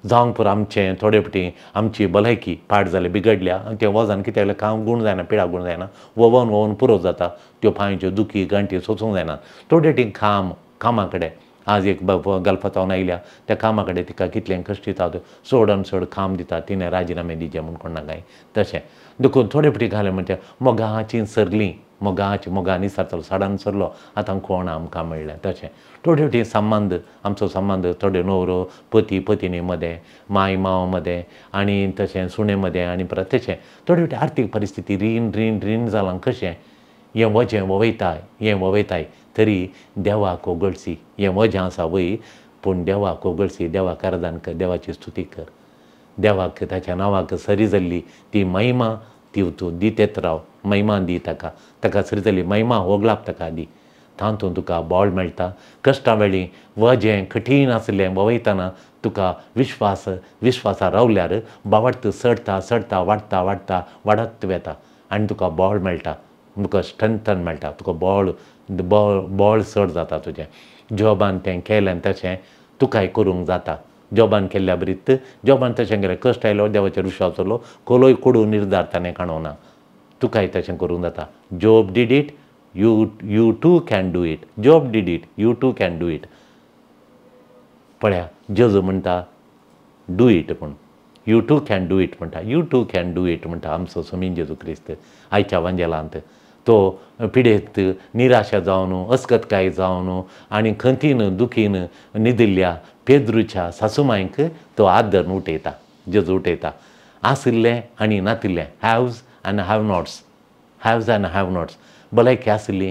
जावंक पुरो आमचें थोडे फावटी आमची भलायकी पाड जाली बिगडल्या आनी तें वजन कितें काम गूण जायना पिडा गूण जायना ववन ववन पुरो जाता त्यो पांयच्यो दुखी गांठी सोसूंक जायना थोडे टी काम कामा कडेन आज एक गल्फतावन आयल्या त्या कामा कडेन तिका कितलें चड सोडन चड काम दिता तिने राजिनामे दिजे म्हूण कोणा काय तशें देखून थोडे फावटी घालें म्हणजे मोगाची सरली मोगाची मोगा निसारतलो साडान सरलो आतां कोण आमकां मेळ्ळें तशें थोडे थोडे संबंध आमचो संबंध थोडे नवरो पती पतिनीमध्ये माय मावामध्ये आणि तशें सुणेमध्ये आनी तशें थोडे थोडी आर्थीक परिस्थिती रीण रीण रीण जालां कशें हें वजें ववयता हें ववयताय तरी देवा कोगळसी हें वजें आसा वय पूण देवा कोगळसी देवा कारदान कर देवाची स्तुती कर देवाक ताच्या नांवाक सरी जाल्ली ती महिमा ती तूं दितेत राव महिमा दी ताका ताका सरी जाल्ली महिमा होगलाप ताका दी तातूंत तुका बॉल मेळटा कश्टा वेळी व जें कठीण आसलें ववयतना तुका विश्वास विश्वासा रावल्यार बावट सडता सडता वाडटा वाडटा वाडत वेता आनी तुका बॉल मेळटा तुका स्ट्रेंथन मेळटा तुका बॉल बॉल बॉल सड जाता तुजें जॉबान तें केलें तशें तुकाय करूंक जाता जॉबान केल्ल्या बरीत जॉबान तशें केलें कश्ट आयलो देवाचेर विश्वास उरलो कोलोय कोडून निर्धार ताणें काणूंक ना तुकाय तशें करूंक जाता Job did it You, you too can do it. Job did it. You too can do it. पळ्या जेजू म्हणटा डू इट पण you too can do it म्हणटा you too can do it म्हणटा आमचो समीन जेजू क्रिस्त आयच्या वंजेलांत तो पिडेत निराशा जावन काय जावन आनी खंतीन दुखीन निदिल्ल्या पेद्रुच्या सासूमायक तो आदर उठयता जेजू उठयता आशिल्लें आणि नातिल्लें haves and have nots haves and have nots బలాయికి యాసిల్లి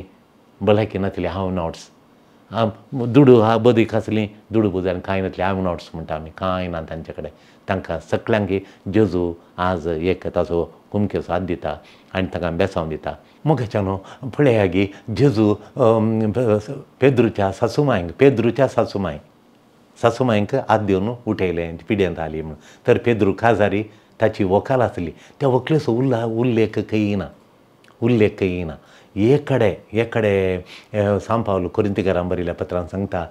బలాయికి నతిలి హావ్ నాట్స్ ದುಡು ಆ ಬದುಕು ಆಸಲಿ ದುಡು ಬುದಾನ ಕಾಯಿನತ್ಲಿ ಆಮ್ ನೋಟ್ಸ್ म्हणटा आमी कांय ना तांचे कडेन तांकां सगळ्यांकी जेजू आज एक ताचो कुमक्यो साथ दिता आनी तांकां बेसांव दिता मुखेच्यानो पळयागी जेजू पेद्रुच्या सासुमायंक पेद्रुच्या सासुमायंक सासुमायंक हात दिवन उठयलें पिड्यांत आली म्हणून तर पेद्रू काजारी ताची व्हंकल आसली त्या व्हंकलेचो उल्ला उल्लेख खंय ना उल्लेख खंय एकडे एकडे सांग पावलो कोरिंतीकारां बरयल्या पत्रान सांगता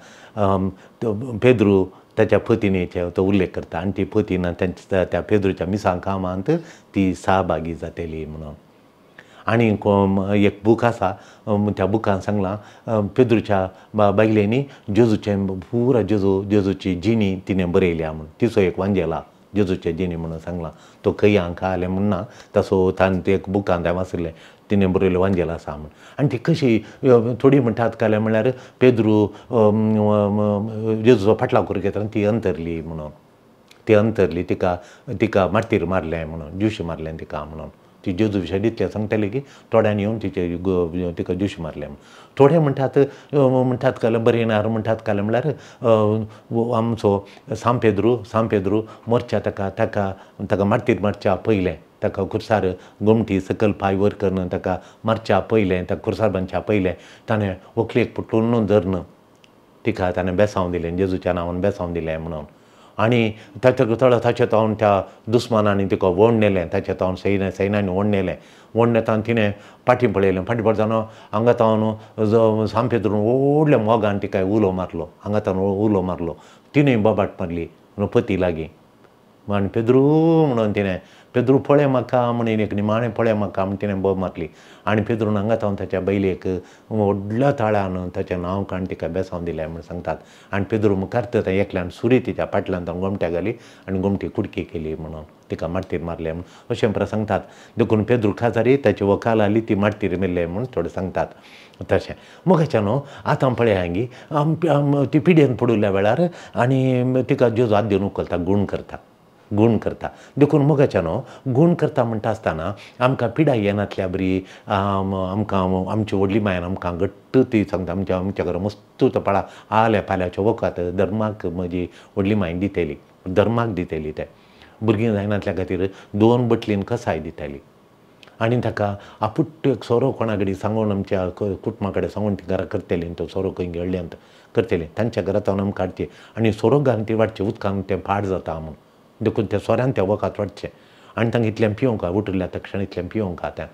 पेद्रू त्याच्या पतीनेचे तो उल्लेख करता आणि ती पतीन त्यांच्या त्या पेद्रूच्या मिसां कामांत ती सहभागी जातेली म्हणून आणि एक बूक आसा त्या बुकान सांगला पेद्रूच्या बायलेनी जेजूचें पुरा जेजू जेजूची जिणी तिने बरयल्या म्हणून तिचो एक वांजेला जेजूचे जिणी म्हणून सांगला तो खंय हांकां आले म्हणून तसो तांत एक बुकान तें तिणें बरयलें आसा सामन आनी ती कशी थोडी म्हणटात काल्यार म्हळ्यार पेद्रू जेजूचो फाटला करून घेता ती अंतरली म्हणून ती अंतरली तिका तिका मातीर मारलें म्हणून ज्युश मारलें तिका म्हणून ती जेजू विशय दितलें सांगताली की थोड्यांनी येवन तिचे तिका ज्यूश मारलें थोडे म्हणटात म्हणटात काले बरयणार म्हणटात काल्यार म्हळ्यार आमचो सांपेद्रू सांपेद्रू मरच्या ताका ताका ताका मारतीर मारच्या पयलें ताका खुर्सार गोमटी सकल वर करून ताका मारच्या पयलें ताका खुर्सार पयलें ताणें व्हंकलेक पटून धरन तिका ताणें बेसांव दिलें जेजूच्या नांवान बेसांव दिलें म्हणून आनी ताच्या थोडो ताचे तोंड त्या दुस्मानांनी तिका वोडणेलें ताच्या तोंड सैन सैन्यांनी वोडणेलें वोडणें तावन तिणें फाटीं पळयलें फाटीं पडताना हांगा तावन जो सामकें धरून व्हडल्या मोगान तिका उलो मारलो हांगा तावन उलो मारलो तिणें बोबाट मारली पती लागीं आनी पेद्रू म्हणून तिणें पेद्रू पळें म्हाका म्हणून एक निमाणे पळें म्हाका म्हण तिणें बोब मारली आनी पेद्रून हांगा हांव ताच्या बैलेक व्हडल्या ताळान ताचें नांव काण तिका बेसावन दिलें म्हण सांगतात आनी पेद्रू मुखार तर एकल्यान सुरी तिच्या फाटल्यान थांब गोमट्या घाली आनी गोमटी कुडकी केली म्हणून तिका मातीर मारले म्हणून अशें सांगतात देखून पेद्रू खाजारी ताची वकाल आली ती माट्टीर मेल्ले म्हणून थोडे सांगतात तशें मुखाच्या न्हू आतां पळय हांगी ती पिडयेन पडुल्या वेळार आनी तिका जेजो आद उखलता गूण करता गूण करता देखून न्हू गूण करता म्हणटा आसतना आमकां पिडा येनातल्या बरी आमकां आमची व्हडली मायन आमकां घट्ट ती सांगता आमच्या आमच्या घरा मस्त तपाळा आल्या पाल्याच्या वखात धर्माक म्हजी व्हडली मायन दितेली धर्माक दितेली ते भुरगीं जायनातल्या खातीर दोन बटलीन कसाय दिताली आनी ताका आपुट्ट एक सोरो कोणा कडेन सांगून आमच्या कुटुंबा कडेन सांगून ती घरा करतली तो सोरो खंय गेळ्ळ्यांत करतली तांच्या घरा आमकां काडची आनी सोरो घालून ती वाडची उदकान तें पाड जाता म्हणून देखून त्या सोऱ्यान त्या वखद वाडचें आनी तांकां इतलें पिवंक उठल्या तक्षण इतलें पियोंका त्या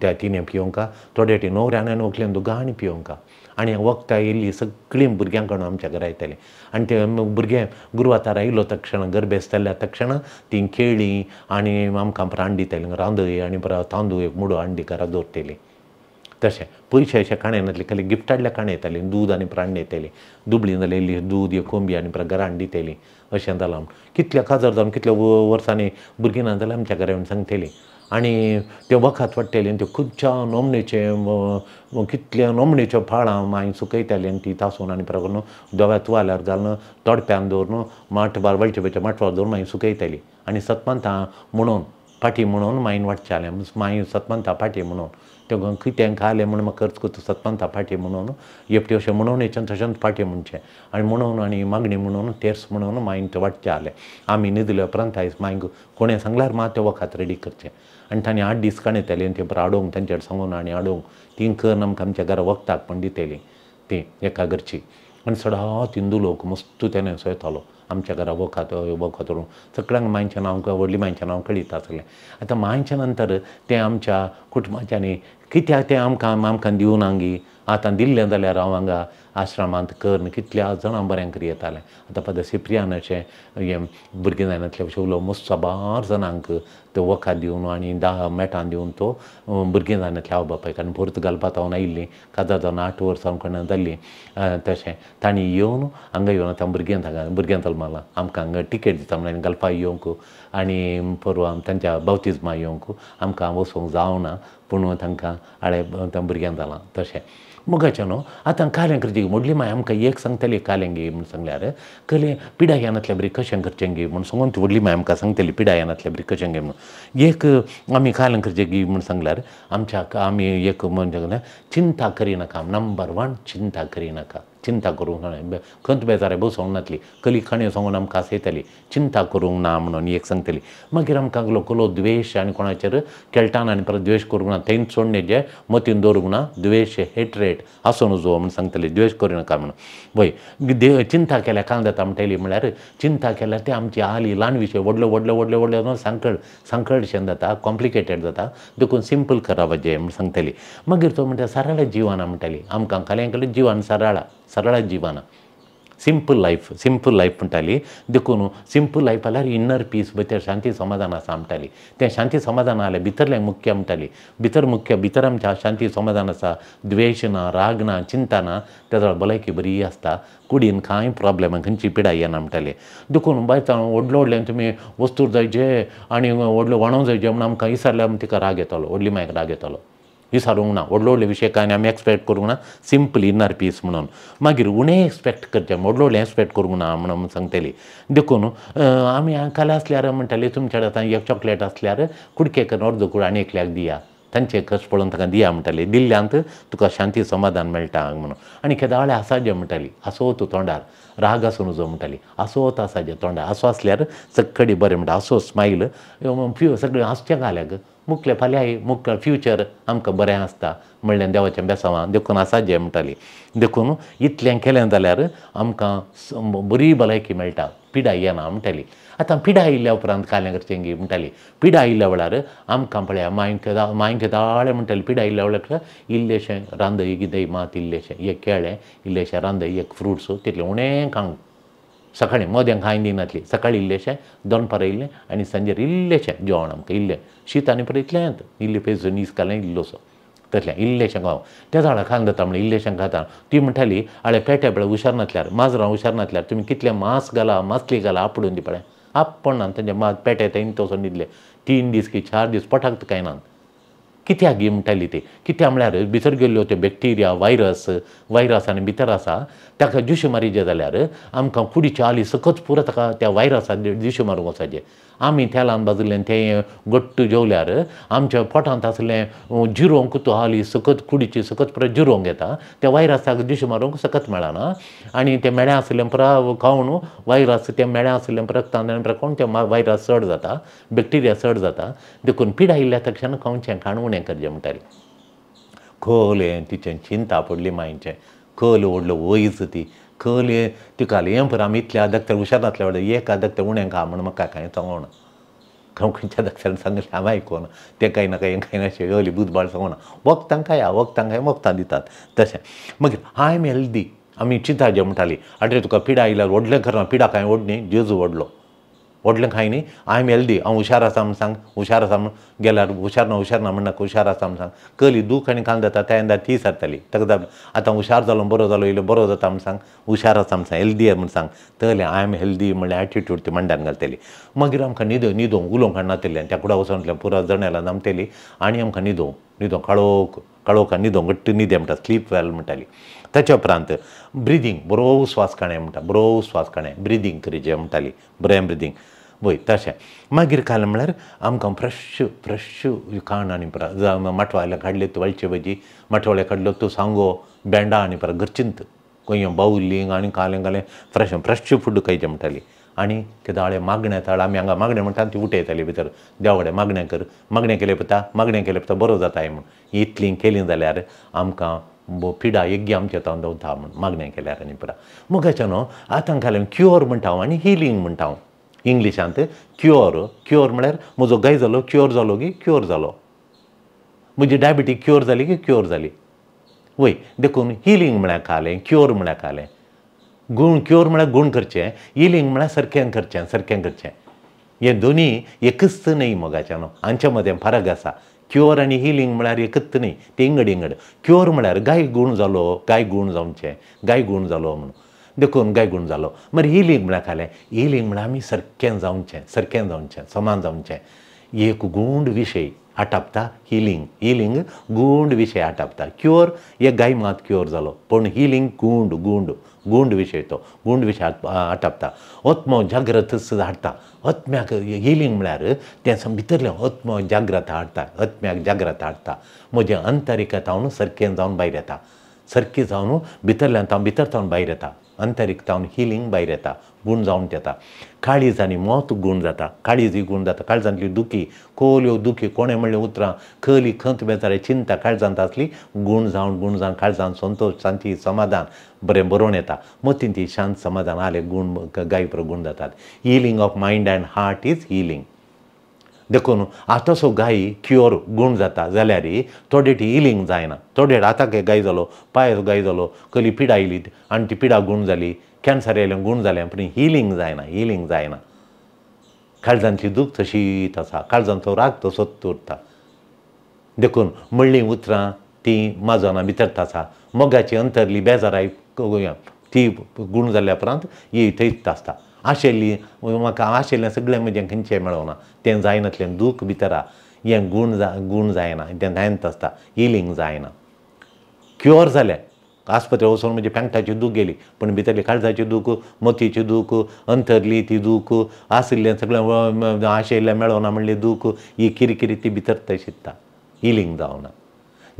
त्या तिणें पिवंक थोडे वटेन न्हवऱ्यान आनी व्हंकलेन दोगा आनी पिवंक आनी वखदां येयलीं सगळीं भुरग्यां कडून आमच्या घरा येतालीं आनी ते भुरगे गुरवातार आयिल्लो तक्षण गर्भेस्ताल्या तक्षण तीं केळीं आनी आमकां प्राण दितालीं रांदय आनी तांदूळ एक मुडो हांडी घरा दवरतालीं तशें पयशे अशें काणें नासलें खाली गिफ्ट हाडल्या काणें येतालीं दूद आनी प्राण येतालीं दुबळीं जालेलीं दूद ह्यो कोंबी आनी घरांड दितालीं अशें जालां म्हूण कितल्या काजार जावन कितल्या वर्सांनी भुरगीं ना जाल्यार आमच्या घरा सांगतेलीं आनी त्यो वखद वाडटली आनी त्यो खुबश्या नोमणेचे कितल्या नोमणेच्यो पाळां हांवें सुकयतालें आनी ती तासून आनी परत दोव्या तुवाल्यार घालून तोडप्यान दवरून माठ बारबळचेपेच्या माटवार दवरून मागीर सुकयताली आनी सतमंता म्हणून फाटी म्हणून मागीर वाडचालें मागीर सतमंता फाटी म्हणून तेगोन कितें खालें म्हूण म्हाका खर्च करता सत्पान थापाटी म्हणून येपटी अशें म्हणून हेच्यान थंयच्यान फाटी म्हणचें आनी म्हणून आनी मागणी म्हणून तेर्स म्हणून मायन तें वाटचें आले आमी न्हिदले उपरांत आयज मागीर कोणें सांगल्यार मात तें वखात रेडी करचें आनी तांणी आठ दीस काणें तेलें तें बरें हाडूंक कडेन सांगून आनी आडोवंक तीं करून आमकां आमच्या घरा वखदाक पण दितालीं तीं एका घरची आनी सदांच हिंदू लोक मस्त तेणें असो येतालो आमच्या घरा वखद वखद सगळ्यांक मांयचें नांव व्हडली मांयचें नांव कळीत आसलें आतां मांयचें नंतर तें आमच्या कुटुंबाच्यांनी कित्याक ते आमकां आमकां दिवना गी आतां दिल्लें जाल्यार हांव हांगा आश्रमांत कर्ण कितल्या जाणां बऱ्यांक येतालें आतां पद सिप्रियानाचें हें भुरगीं जायनांतल्या भशेन उलोवप सबार जाणांक त्यो वखा दिवन आनी दा मेटां दिवन तो भुरगीं जायनांतल्या आवय बापायक आनी भर्त घालपा तावन आयिल्लीं काजार जावन आठ वर्सां कडल्यान जाल्लीं तशें तांणी येवन हांगा येवन आतां भुरग्यांक हांगा भुरग्यांत आमकां हांगा टिकेट दिता म्हणल्यार घालपा येवंक आनी परवां तांच्या बावतीजमा येवंक आमकां वचूंक जावना पूण तांकां आळे त्या भुरग्यांक जालां तशें मुखाच्या न्हू आतां काल करचें व्हडली माय आमकां एक सांगताली काल हें गे म्हूण सांगल्यार कलें पिडायानांतल्या बरी कशें करचें गे म्हूण सांगून ती व्हडली माय आमकां सांगताली पिडायानांतल्या बरी कशें गे म्हूण एक आमी काल करचें गे म्हूण सांगल्यार आमच्या आमी एक म्हणजे चिंता करिनाका नंबर वन चिंता करिनाका चिंता करू खंत बेजारे बेजारे বউ नातली कली ಕಣೆ सोंगून आमकां आसयताली चिंता करूंक ना म्हणून एक सांगतली मागीर आमकां लोकलो द्वेश आनी कोणाचेर केळटान आनी परत द्वेश करूंक ना थंय सोडणे जे मतीन दवरूंक ना द्वेश हेटरेट आसो नजो म्हण सांगतले द्वेश नाका म्हणून वय देव चिंता केल्या काल जाता म्हणटली म्हळ्यार चिंता केल्यार ते आमची आली ल्हान विशय व्हडलो व्हडलो व्हडलो व्हडलो सांकड सांकडशें जाता कॉम्प्लिकेटेड जाता देखून सिंपल करप जे म्हण सांगतली मागीर तो म्हणटा साराळा जिवाना म्हणटाली आमकां खाल्यां कडेन जिवान ಸರಳ ಜೀವನ सिंपल ಲೈಫ್ सिंपल लायफ म्हणटाली देखून सिंपल लायफ जाल्यार इन्नर पीस पळय शांती समाधान आसा म्हणटाली तें शांती समाधान आसलें भितरलें मुख्य म्हणटाली भितर मुख्य भितर आमच्या शांती समाधान आसा द्वेश ना राग ना चिंता ना तेजो भलायकी बरी आसता कुडीन कांय प्रॉब्लेम खंयची पिडाय येना म्हणटाली देखून बायच व्हडलें तुम्ही तुमी वस्तूर जायचे आनी व्हडलें वणो जायचे म्हण आमकां इसरल्यार तिका राग येतालो व्हडली मायक राग येतालो ही ना व्हडलो व्हडले विशय कांय आमी एक्सपेक्ट करूंक ना सिंपल इनर पीस म्हणून मागीर उणें एक्सपेक्ट करचें व्हडलो व्हडलें एक्सपेक्ट करूंक ना म्हणून सांगतली देखून आमी काल आसल्यार म्हणटाले तुमच्या आतां एक चॉकलेट आसल्यार कुडके करून अर्द कूड आनी एकल्याक दिया तांचे कश पळोवन ताका दिया म्हणटाली दिल्ल्यांत तुका शांती समाधान मेळटा हांगा म्हणून आनी केदाळे जे म्हणटाली आसो तूं तोंडार राग आसूं नजो म्हणटाली आसोत जे तोंडार आसो आसल्यार सगळी बरें म्हणटा आसो स्मायल सगळें आसचें घाल्याक मुकले फाल्यां मुख फ्युचर आमकां बरें आसता म्हणलें देवाच्या बेसांवां देखून आसा जें म्हणटाली देखून इतलें केलें जाल्यार आमकां बरी भलायकी मेळटा पिडाय येना म्हणटाली आतां पिडा आयिल्ल्या उपरांत कालें करचें गी म्हणटाली पिडा आयिल्ल्या वेळार आमकां पळया मांयक मांयक दाळे म्हणटाली पिडा आयिल्ल्या वेळार इल्लेशें रांदय गिदय मात इल्लेशें एक केळें इल्लेशें रांदय एक फ्रुट्स तितलें उणें खांग सकाळी मध्यां खायन दि सकाळीं सकाळी इल्लेशे पर इल्ले आणि सांजे इ जेवण इल्ले शीत आणि इतियात इल्ले पैसो नीस काल इल्लोसो तसलें इल्लेशा गाव त्या झाडां खांग जाता म्हणून इल्लेशा घाता ती म्हणटाली अळे पेटे पळ हुशार माजरा हुशार नातल्यार तुम्ही कितले मास घाला मासली घाला आपण तेंचे आपण ना पेट्या ते न्हिदले तीन दीस की चार दीस पोटा काय नात कित्याक म्हणटाली ती किती म्हळ्यार भितर गेल्ल्यो त्यो बॅक्टेरिया व्हायरस व्हायरस आनी भितर आसा ताका जुशे जे जाल्यार आमकां फुडें चाली सकत पुरो ताका त्या व्हायरसा जुशे मारूंक वचचें आमी तेलान भाजिल्लें ते घट्ट जेवल्यार आमच्या पोटांत आसलें जिरोवंक हाली सकत कुडीची सकत परत जिरोवंक येता त्या वायरसाक दिश मारूंक सकत मेळना आनी ते मेळ्या आसले पुरा खावन वायरस ते मेळ्या आसले पुरा तांदळान पुरा ते ते वायरस चड जाता बॅक्टेरिया चड जाता देखून पीड आयिल्ल्या तक्षण खावचें खाण उणें करचें म्हणटालें खोल हें तिचें चिंता पडली मायचें खोल व्हडलो वयच ती कल ಕಲಿ पर ಪುರ ಇತ್ಲೆ ಆದಕ್ತ ಹುಷಾರತ್ಲೆ ಹೊಡೆ एक ಆದಕ್ತ ಉಣೆಂಕ का म्हण म्हाका कांय सांगोना खंय खंयच्या दक्षान सांगिल्लें हांव आयकोना तें कांय ना हें कांय ना अली बुधबाळ सांगोना वखदांक काय वखदांक काय वखदां दितात तशें मागीर आय एम हेल्दी आमी चिंता जे म्हणटाली आटरे तुका पिडा आयल्यार व्हडलें करना पिडा कांय ओड जेजू व्हडलो व्हडलें खाय न्ही आय एम हेल्दी हा हुशार असा म्हणून सांग हुशार असा म्हणून गेल्यार हुशार ना हुशार ना म्हणून हुशार असा म्हणून सांग कली दुख आणि काल जाता त्या यंदा ती सरताली ताका जाप आतां हुशार जालो बरो जालो येयलो बरो जाता म्हणून सांग हुशार असा म्हणून सांग हेल्दी म्हणून सांग तले आय एम हेल्दी म्हणजे ॲटिट्यूड ती मंडान घालतली मागीर आमकां न्हिदो उलो उलोवंक काडनातलें त्या कुडा वचोन पुरा जणेला नमतली आनी आमकां न्हिदो न्हिदो काळोख काळोख न्हिदो घट्ट न्हिदे म्हणटा स्लीप वेल म्हणटाली ताच्या उपरांत ब्रिदींग बरो स्वास काणें म्हणटा बरो स्वास काणें ब्रिदींग करी जें म्हणटाली बरें ब्रिदींग वय तशें मागीर खालें म्हळ्यार आमकां फ्रेश फ्रेश खाण आनी परा जावं काडले तूं वळचे भाजी माटवाल्या काडलो तूं सांगो बेंडा आनी परा गरचिंत खंय बावल्लींग आनी खालें घालें फ्रेश फ्रेश फूड खायचें म्हणटाली आनी किदाळे मागणें ताळ आमी हांगा मागणें म्हणटा ती उठयताली भितर देवा कडेन मागणें कर मागणें केलें पता मागणें केलें पता बरो जाता म्हणून इतलीं केलीं जाल्यार आमकां फिडा यज्ञ आमच्या हातान दवरता हा म्हण मागण्या केल्यार आनी पुरा मुखाच्या न्हू आतां घालें क्युअर म्हणटा हांव आनी हिलींग म्हणटा हांव इंग्लिशांत क्युअर क्युअर म्हळ्यार म्हजो गाय जालो क्युअर जालो की क्युअर जालो म्हजी डायबिटीक क्युअर जाली की क्युअर जाली वय देखून हिलींग म्हळ्यार खालें क्युअर म्हळ्यार खालें गूण क्युअर म्हळ्यार गूण करचें हिलींग म्हळ्यार सारकें करचें सारकें करचें हे दोन्ही एकच न्हय मोगाच्यानो हांच्या मदें फरक आसा क्युअर आनी हिलींग म्हळ्यार एकच न्ही तेंगड इंगड क्युअर म्हळ्यार गाय गूण जालो गाय गूण जावचे गाय गूण जालो म्हणून देखून गाय गूण जालो मग हिलींग म्हळ्यार खाले हिलींग म्हळ्यार आमी सारकें जावचे सारकें जावचे समान जावचे एक गूंड विशय आटापता हिलींग हिलींग गूंड विशय आटापता क्युअर हे गाय मात क्युअर जालो पूण हिलींग गूंड गुंड ಗೂಂ ವಿಷಯ ತೋ ಗೂಂ ವಿಷಯ ಆಟಪಾ ಆತ್ತ್ಮಾವ ಮಳ್ಯಾರ ಆತ್ಮ್ಯಾಕಲಿಂಗರ ಭೀತರ ಹೊತ್ಮ ಜಾಗ್ರತ ಹಾಡ್ತಾ ಆತ್ಮ್ಯಾಕ ಜಾಗ್ರತಾ ಮೋಜೆ ಅಂತರಿಕಾ ಸರ್ಕೆ ಜಾವಾ ಸರ್ಕೆ ಜಾವ ಭರ ಭೀತರ ತಾವನು ಯಾತ अंतरिक्तावन हिलिंग भायर येता गुण जावन येता काळीज आनी मोत गूण जाता काळीज ही गुण जाता काळजांतली दुखी कोल्यो दुखी कोणें म्हणलें उतरां खली खंत बेजारे चिंता काळजांत आसली गूण जावन गुण जावन काळजांत संतोष शांती समाधान बरें बरोवन येता मतीन ती शांत समाधान आले गुण गायप्र गुण जातात healing of mind and heart is healing देखून आता सो गायी क्युअर गूण जाता जाल्यार थोडे हिलींग जायना थोडे आतां हे गाय जालो पांय गाय जालो कली पिडा आयली आनी ती पिडा गूण जाली कॅन्सर आयलें गूण जालें पण हिलींग जायना हिलींग जायना काळजांची दूख तशीत आसा काळजांचो राग तसोच उरता देखून म्हणलीं उतरां ती माजोना भितर तासा मोगाची अंतरली बेजाराय ती गूण जाल्या उपरांत ही थंयच तासता आशेली म्हाका आशिल्लें सगळें म्हजें खंयचें मेळोना तें जायनातलें दूख भितरा हें गूण जा गूण जायना तें जायनत आसता हिलींग जायना क्युअर जालें आस्पत्रे वचून म्हणजे पेंटाची दूख गेली पूण भितरली काळजाची दूख मोतीची दूख अंतरली ती दूख आशिल्लें सगळें आशिल्लें मेळोना म्हणलें दूख ही किरकिरी ती भितर तशें शिकता हिलींग जावना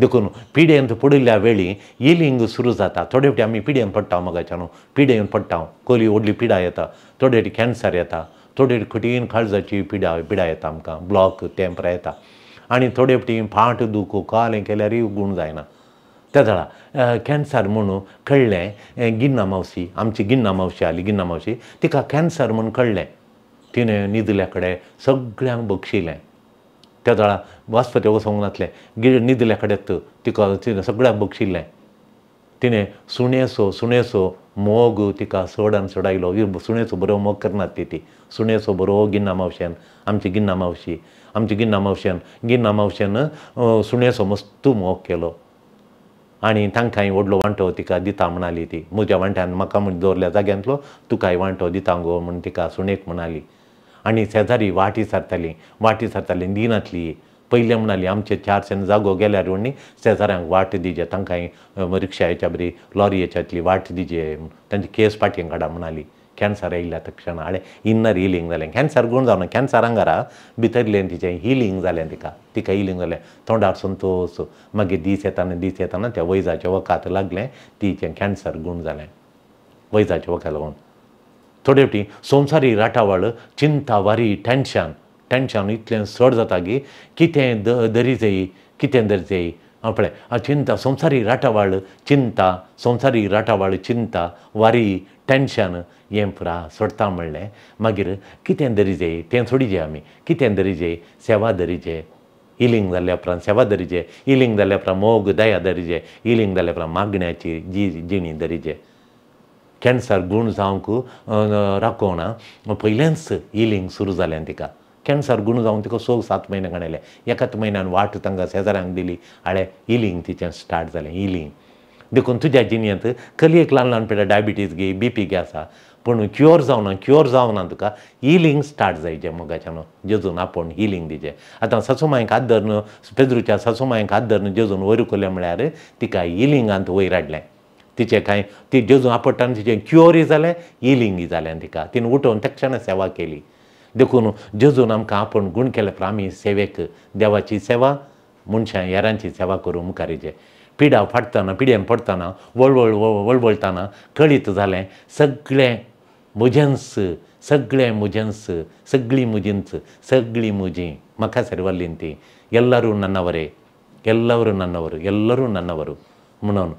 देखून पी डी पडिल्ल्या वेळी इलिंग सुरू जाता थोडे फावटी आमी पिड्येन पडटा मोगाच्यान पिड्येन पडटा कोली व्हडली पिडा येता थोडे फावटी कॅन्सर येता थोडे कठीण खटीन काळजाची पिडा पिडा येता आमकां ब्लॉक तेंपरा येता आणि थोडे फावटी फाट दुख कालें केल्यारय गूण जायना त्या झाडा कॅन्सर म्हणून कळ्ळें गिन्ना मावशी आमची गिन्ना मावशी आली गिन्ना मावशी तिका कॅन्सर म्हणून कळ्ळें तिणें न्हिदल्या कडेन सगळ्यांक बक्षिलें दळा वाचपाच्या वसोंक नातलें गिळ निदल्या खड्यात तिका तिणें सगळ्या बक्षिल्लें तिने सुनेसो सुनेसो मोग तिका सोडान सोडायलो सुणेचो बरो मोग करनात ती ती सुणेसो बरो गिन्ना मावश्यान आमची गिन्ना मावशी आमची गिन्ना मावश्यान गिन्ना मावश्यान सुनेसो मस्तू मोग केलो आणि तांकांय व्हडलो वांटो तिका दिता म्हणाली ती म्हज्या वांट्यान म्हाका म्हण दवरल्या जाग्यांतलो तुकाय वांटो दिता गो म्हण तिका सुणेक म्हणाली आणि शेजारी वाटी सरताली वाटी सरताली दिनातली पहिले म्हणाली आमचे चार जागो गेल्यार वणी शेजाऱ्यांक वाट दिजे तांकां रिक्षाच्या बरी लॉरयेच्यातली वाट दिजे तांची केस पाटयेन काडा म्हणाली कॅन्सर येयल्या तक्षण हाडे इन्नर हिलींग जालें कॅन्सर गुण जावना कॅन्सर घरा भितरलें तिचें हिलींग जालें तिका तिका हिलींग जालें तोंडार संतोस मागीर दीस येताना दीस येताना त्या वैजाच्या वखात लागलें तिचें कॅन्सर गुण जालें वैजाच्या वखा लागून थोडेवटी संवसारी राटावाळ वारी टेन्शन टेन्शन इतलें चड जाता की कितें जायी कितें धरीचेई हांव पळय चिंता संवसारी राटावाळ चिंता संवसारी राटावाळ चिंता वारी टेन्शन हें पुरा सोडता म्हणलें मागीर कितें जायी तें जे आमी कितें धरीजे सेवा जे इलींग जाल्या उपरांत सेवा जे इलींग जाल्या उपरांत मोग दया जे इलींग जाल्या उपरांत मागण्याची जी जिणी जे कॅन्सर गूण जावंक राखोना पयलेंच हिलींग सुरू जालें तिका कॅन्सर गुण जावन तिका स सात म्हयने गणयले एकाच म्हयन्यान वाट तांकां शेजाऱ्यांक दिली आळे हिलिंग तिचें स्टार्ट जालें इलिंग देखून तुज्या जिणेंत कलयेक ल्हान ल्हान पेटा डायबिटीज घे बी पी घे आसा पूण क्युअर जावना क्युअर जावना तुका इलींग स्टार्ट जायचें मोगाच्यान जेजून आपूण हिलींग दिचें आतां सासूमायक हात धरून पेद्रुच्या सासूमायक हात धरून जेजून वयर केलें म्हळ्यार तिका हिलिंगांत वयर हाडलें तिचे काही ती जेजू आपटान तिचे क्युअरी जालें इलिंगी जालें तिका तिणें उठवून तक्षण सेवा केली देखून जेजून आमकां आपण गुण केले प्रामी सेवेक देवाची सेवा मनशां येरांची सेवा करूं मुखारिजे पिडा फाटतना पिड्यान पडतना वळवळ वळवळताना कळीत जालें सगळें मुजन्स सगळे मुजेंस सगळी मुजींच ಸಗ್ಳಿ ಮುಜಿ ಮಖ ती ಎಲ್ಲರೂ ನನ್ನವರೇ ಎಲ್ಲರೂ ನನ್ನವರು ಎಲ್ಲರೂ ನನ್ನವರು म्हणून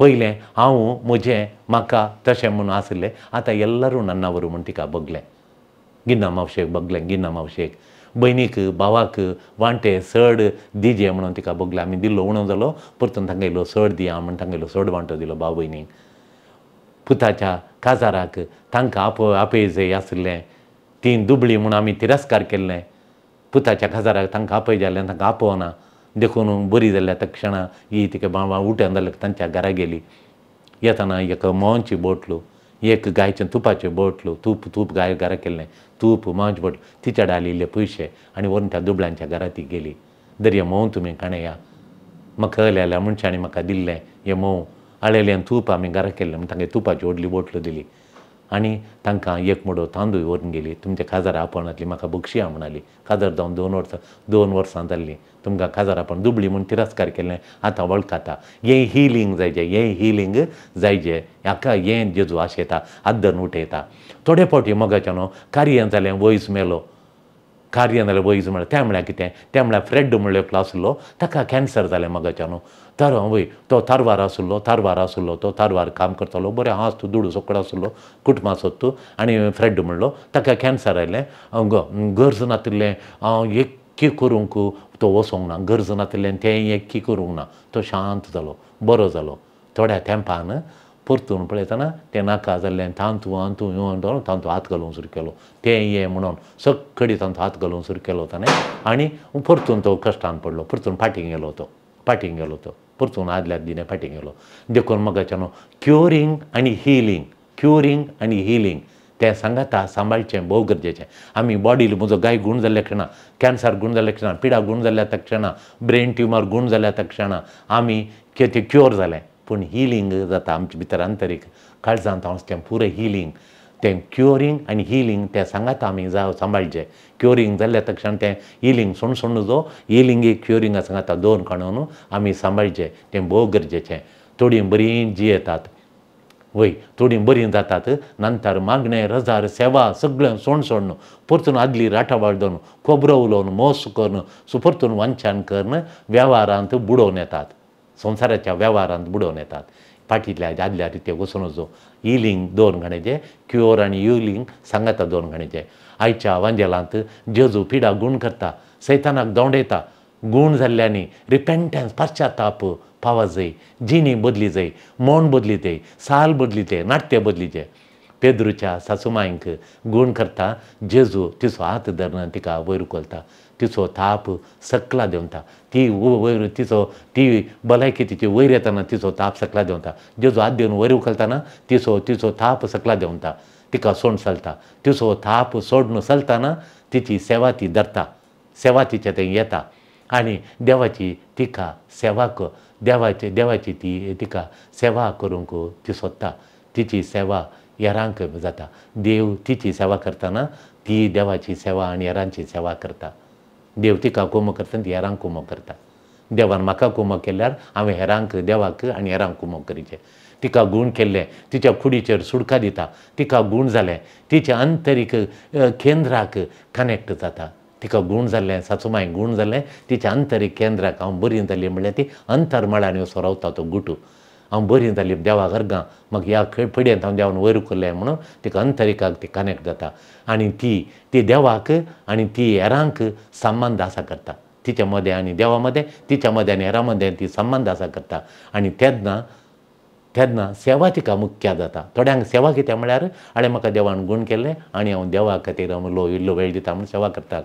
पयलें हांव म्हजें म्हाका तशें म्हणून आसले आता एल्लारू नन्नावरू म्हण तिका बघले गिन्ना मावशेक बघले गिन्ना मावशेक भयणीक भावाक वांटे सड दिजे म्हणून तिका बघले आमी दिल्लो उणो जालो परतून तांकां सड दिया म्हण तांकां सड वांटो दिलो भाव भयणीक पुताच्या काजाराक तांकां आप जे आसले तीं दुबळी म्हूण आमी तिरस्कार केल्लें पुताच्या काजाराक तांकां आपय जाल्ल्यान तांकां आपोवना देखून बरी जाल्ल्या त्या क्षणा ही तिका बाबा उठ्यान जाल्यार तांच्या घरा गेली येताना एक मोवनची बोटलो एक गायचें तुपाचें बोटलो तूप तूप गाय घरा केल्लें तूप मोंच बोटलो तिच्या डालिल्ले पयशे आनी व्हरून त्या दुबळ्यांच्या घरा ती गेली दर्या मोव तुमी काणें या म्हाका हल्याल्या मनशांनी म्हाका दिल्लें हें मोव आळेल्यान तूप आमी घरा केल्लें म्हण तांगे तुपाची व्हडली बोटलो दिली आणि तांकां एक मुडो तांदूळ व्हरून गेली तुमच्या खाजारा आपणांतली म्हाका बक्षी म्हणाली काजार जावन दोन वर्सां दोन वर्सां जाल्ली तुमकां काजार आपण दुबळी म्हूण तिरस्कार केलें आतां वळखाता हे हिलींग जायजे हे हिलींग जायजे हाका हें जेजू आशेता आद्दन उठयता थोडे फावटी न्हू कार्य जालें वयस मेलो कार्य जालें वयस मेळ्ळें त्या म्हळ्यार कितें त्या म्हळ्यार फ्रेड म्हणलो प्लासलो ताका कॅन्सर जालें न्हू हांव वय तो तारवार आसलो तारवार आसलो तो तारवार काम करतालो बरें हांस तूं दुडू सोकडो आसलो सोद तूं आनी फ्रेड म्हणलो ताका कॅन्सर आयलें गरज नातिल्लें हांव की करूंक तो वसोंक ना गरज नातिल्लें तें की करूंक ना तो शांत जालो बरो जालो थोड्या तेंपान परतून पळयतना तें नाका जाल्लें तांतू आंतू येवन तूं तांतू हात घालूंक सुरू केलो तें ये म्हणून सगळी तांतू हात घालूंक सुरू केलो ताणें आनी परतून तो कश्टान पडलो परतून फाटीं गेलो तो फाटीं गेलो तो परतून आदल्या दिने फाटी गेलो देखून मगाच्यानो क्युरिंग आणि हिलींग क्युरिंग आणि हिलींग ते सांगाता सांबाळचें भोव गरजेचें आमी बॉडी म्हजो गाय गूण जाल्ल्या क्षणा कॅन्सर गूण जाल्ल्या क्षणा पिडा गूण जाल्ल्या त्या ब्रेन ट्युमर गूण जाल्ल्या त्या आम्ही आमी तें क्युअर जालें पूण हिलींग जाता आमचे भितर आंतरीक काळजांत हांव तें पुरें हिलींग तें क्युअरींग आनी हिलींग तें सांगात आमी जावं सांबाळचें क्युअरींग जाल्ल्या तक्षण तें हिलींग सोण सोण जो हिलिंगेक क्युअरिंगा सांगाता दोन काणून आमी सांबाळचें तें भोव गरजेचें थोडीं बरीं जियेतात वय थोडीं बरीं जातात नंतर मागणें रजार सेवा सगळें सोण परतून आदली राठाबाळ दोन खोबरो उलोवन मोस करून सुपरतून परतून वांछान करून वेव्हारांत बुडोवन येतात संवसाराच्या वेव्हारांत बुडोवन येतात फाटील्या आदल्या रित्या वचून जो इ लिंग दोन गणेजे क्युओर आनी यू लिंग सांगता दोन गणेजे आयच्या वांजेलांत जेजू पिडा गूण करता सैतानाक दोंडयता गूण जाल्ल्यांनी रिपेंटन्स पाश्चाताप पावत जाय जिणी बदली जाय मौन बदली जाई साल बदली जाय नाट्य बदली बदलीचे पेद्रूच्या सासुमायंक गूण करता जेजू तिचो हात धरन तिका वयर उखलता तिचो थाप सकला देंवता ती वयर तिचो ती भलायकी तिची वैर येताना तिचो ताप सकला देंवता जेजो हात देवन वयर उखलतना तिचो तिचो ताप सकला देंवता तिका सोंड चलता तिसो ताप सोडून चलतना तिची सेवा ती धरता सेवा तिच्या ते येता आणि देवाची तिका सेवा कर देवाचे देवाची ती तिका सेवा करूंक ती सोदता तिची सेवा येरांक जाता देव तिची सेवा करताना ती देवाची सेवा आणि येरांची सेवा करता का कोम करतात हेरांक कोमो करता देवान म्हाका कोमो केल्यार हांवें हेरांक देवाक आनी हेरांक कोमो करीचें तिका गूण केल्ले तिच्या कुडीचेर सुडका दिता तिका गूण जालें तिच्या आंतरीक केंद्राक कनेक्ट जाता तिका गूण जाल्लें सासूमाय गूण झाले तिच्या आंतरीक केंद्राक हांव बरी जाली म्हणल्यार ती अंतरमळांनी असो रावता तो गुटू हांव बरी जाली देवा घरगां म्हाका ह्या खंय पिड्यांत हांव देवान वयर उखल्लें म्हणून तिका अंतरिकाक ती कनेक्ट जाता आनी ती ती देवाक आनी ती हेरांक संबंद आसा करता तिच्या मदें आनी देवा मदें तिच्या मदें आनी हेरा मदें ती संबंद आसा करता आनी तेदना तेदना सेवा तिका मुख्य जाता थोड्यांक सेवा कितें म्हळ्यार आडे म्हाका देवान गूण केल्लें आनी हांव देवा खातीर लो इल्लो वेळ दिता म्हूण सेवा करता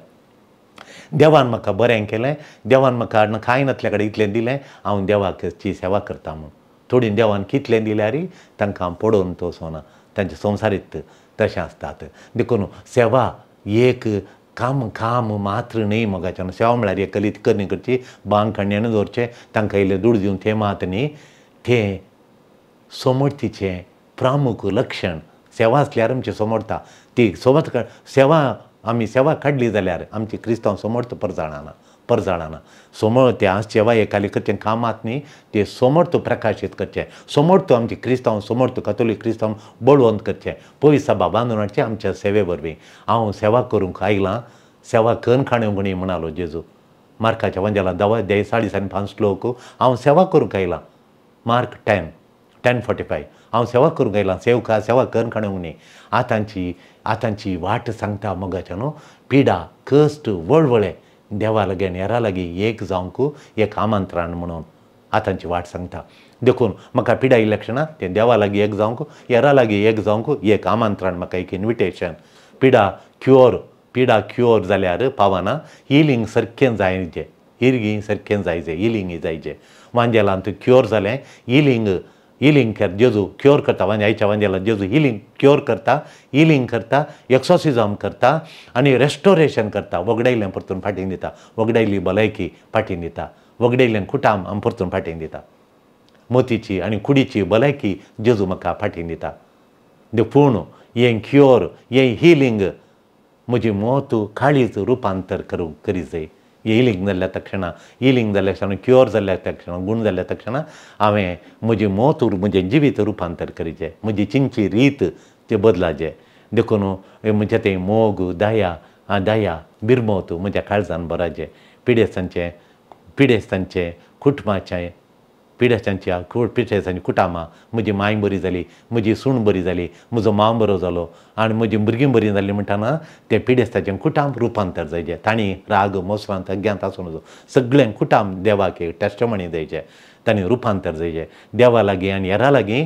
देवान म्हाका बरें केलें देवान म्हाका खाय नसल्या कडेन इतलें दिलें हांव देवाची सेवा करता म्हूण थोडी देवान कितलें दिल्यार तांकां पडोवन तो सोना तांचे संवसारीत तशें आसतात देखून सेवा एक काम काम मात्र न्ही मोगाच्यान सेवा म्हळ्यार एक कलीत करणी करची बांग खण्ण्यान दवरचें तांकां इल्लें दूड दिवन थंय मात न्ही तें समर्थीचें प्रामुख लक्षण सेवा आसल्यार आमचे समर्था ती समर्थ सेवा आमी सेवा काडली जाल्यार आमची क्रिस्तांव समर्थ जाणाना पर समोर सोमळ ते आज जेवा कामात न्ही ते समोर तो प्रकाशीत करचे समोर तो आमचे क्रिस्तांव समोर तो कतोलीक क्रिस्तांव बळवंत करचें सभा बाबांदोणाचे आमच्या सेवे वरवीं हांव सेवा करूंक आयलां सेवा कन खाणे म्हणालो जेजू मार्काच्या वंजाला दवा दे साडेसान पांच श्लोक हांव सेवा करूंक आयलां Mark ten ten forty five हांव सेवा करूंक आयलां सेवका सेवा कन खाणे म्हणी आतांची आतांची वाट सांगता मोगाच्या न्हू पिडा कश्ट वळवळे लागेन येरा लागी एक जावंकू एक आमंत्रण म्हणून आतांची वाट सांगता देखून म्हाका पिडा इलेक्शनांत तें देवा लागीं एक जाऊंक येरा लागीं एक जावंकू एक आमंत्रण म्हाका एक इन्विटेशन पिडा क्युअर पिडा क्युअर जाल्यार पावना हिलींग सारकें जायचें हिरगी सारकें जायचें हिलींग जायचें वांजेलांत क्युअर जालें हीलिंग हिलिंग कर जेजू क्योर करता म्हणजे आईच्या वांद्याला जेजू हिलिंग क्योर करता हिलिंग करता एक्सोसिजम करता आणि रेस्टोरेशन करता वगडायल्या परतून फाटीन दिता वगडायली भलायकी फाटीन दिता वगडायल्यांक कुटाम आम परतून फाटीन दिता मोतीची आणि कुडीची भलायकी जेजू म्हाका फाटीन दिता पूण हें क्योर हें हिलिंग म्हजी मोतू खाळीच रुपांतर करूंक करी जाय ಈಲಿಂಗ್ದಲ್ಲೇ ತಕ್ಷಣ ಈಲಿಂಗ್ದಲ್ಲೇ ತಕ್ಷಣ ಕ್ಯೂರ್ದಲ್ಲೇ ತಕ್ಷಣ ಗುಣದಲ್ಲೇ ತಕ್ಷಣ ಹಾಂवें म्हजी मोतूर म्हजे जिवीत रुपांतर करीचें म्हजी चिंची रीत ते बदलाचें देखून म्हजें तें मोग दया आ दया बिरमोत म्हज्या काळजान भराचें पिडेस्तांचें पिडेस्तांचें कुटुंबाचें पिड्याशांच्या खोड कुटामा म्हजी माय बरी जाली म्हजी सून बरी जाली म्हजो माव बरो जालो आणि म्हजी भुरगीं बरीं जालीं म्हणटना ते पिडेस्ताचें कुटाम रुपांतर जायचे ताणी राग मोसवांत अज्ञात आसून जो सगळें कुटाम देवाक टेस्टमणी द्यायचे ताणी रुपांतर जायचे देवा लागीं आणि येरा लागीं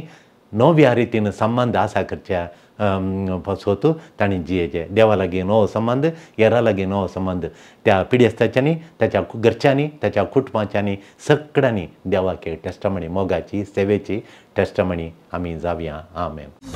नव्या संबंध संबंध करच्या करच्या सोतो ताणी जियेचे देवा लागीं संबंध संबंध येरा लागीं नो संबंध त्या पिढीस्ताच्यानी त्याच्या घरच्यांनी त्याच्या कुटुंबाच्यांनी सगळ्यांनी देवाके टेस्टमणी मोगाची सेवेची टेस्टमणी आम्ही जावया आमेन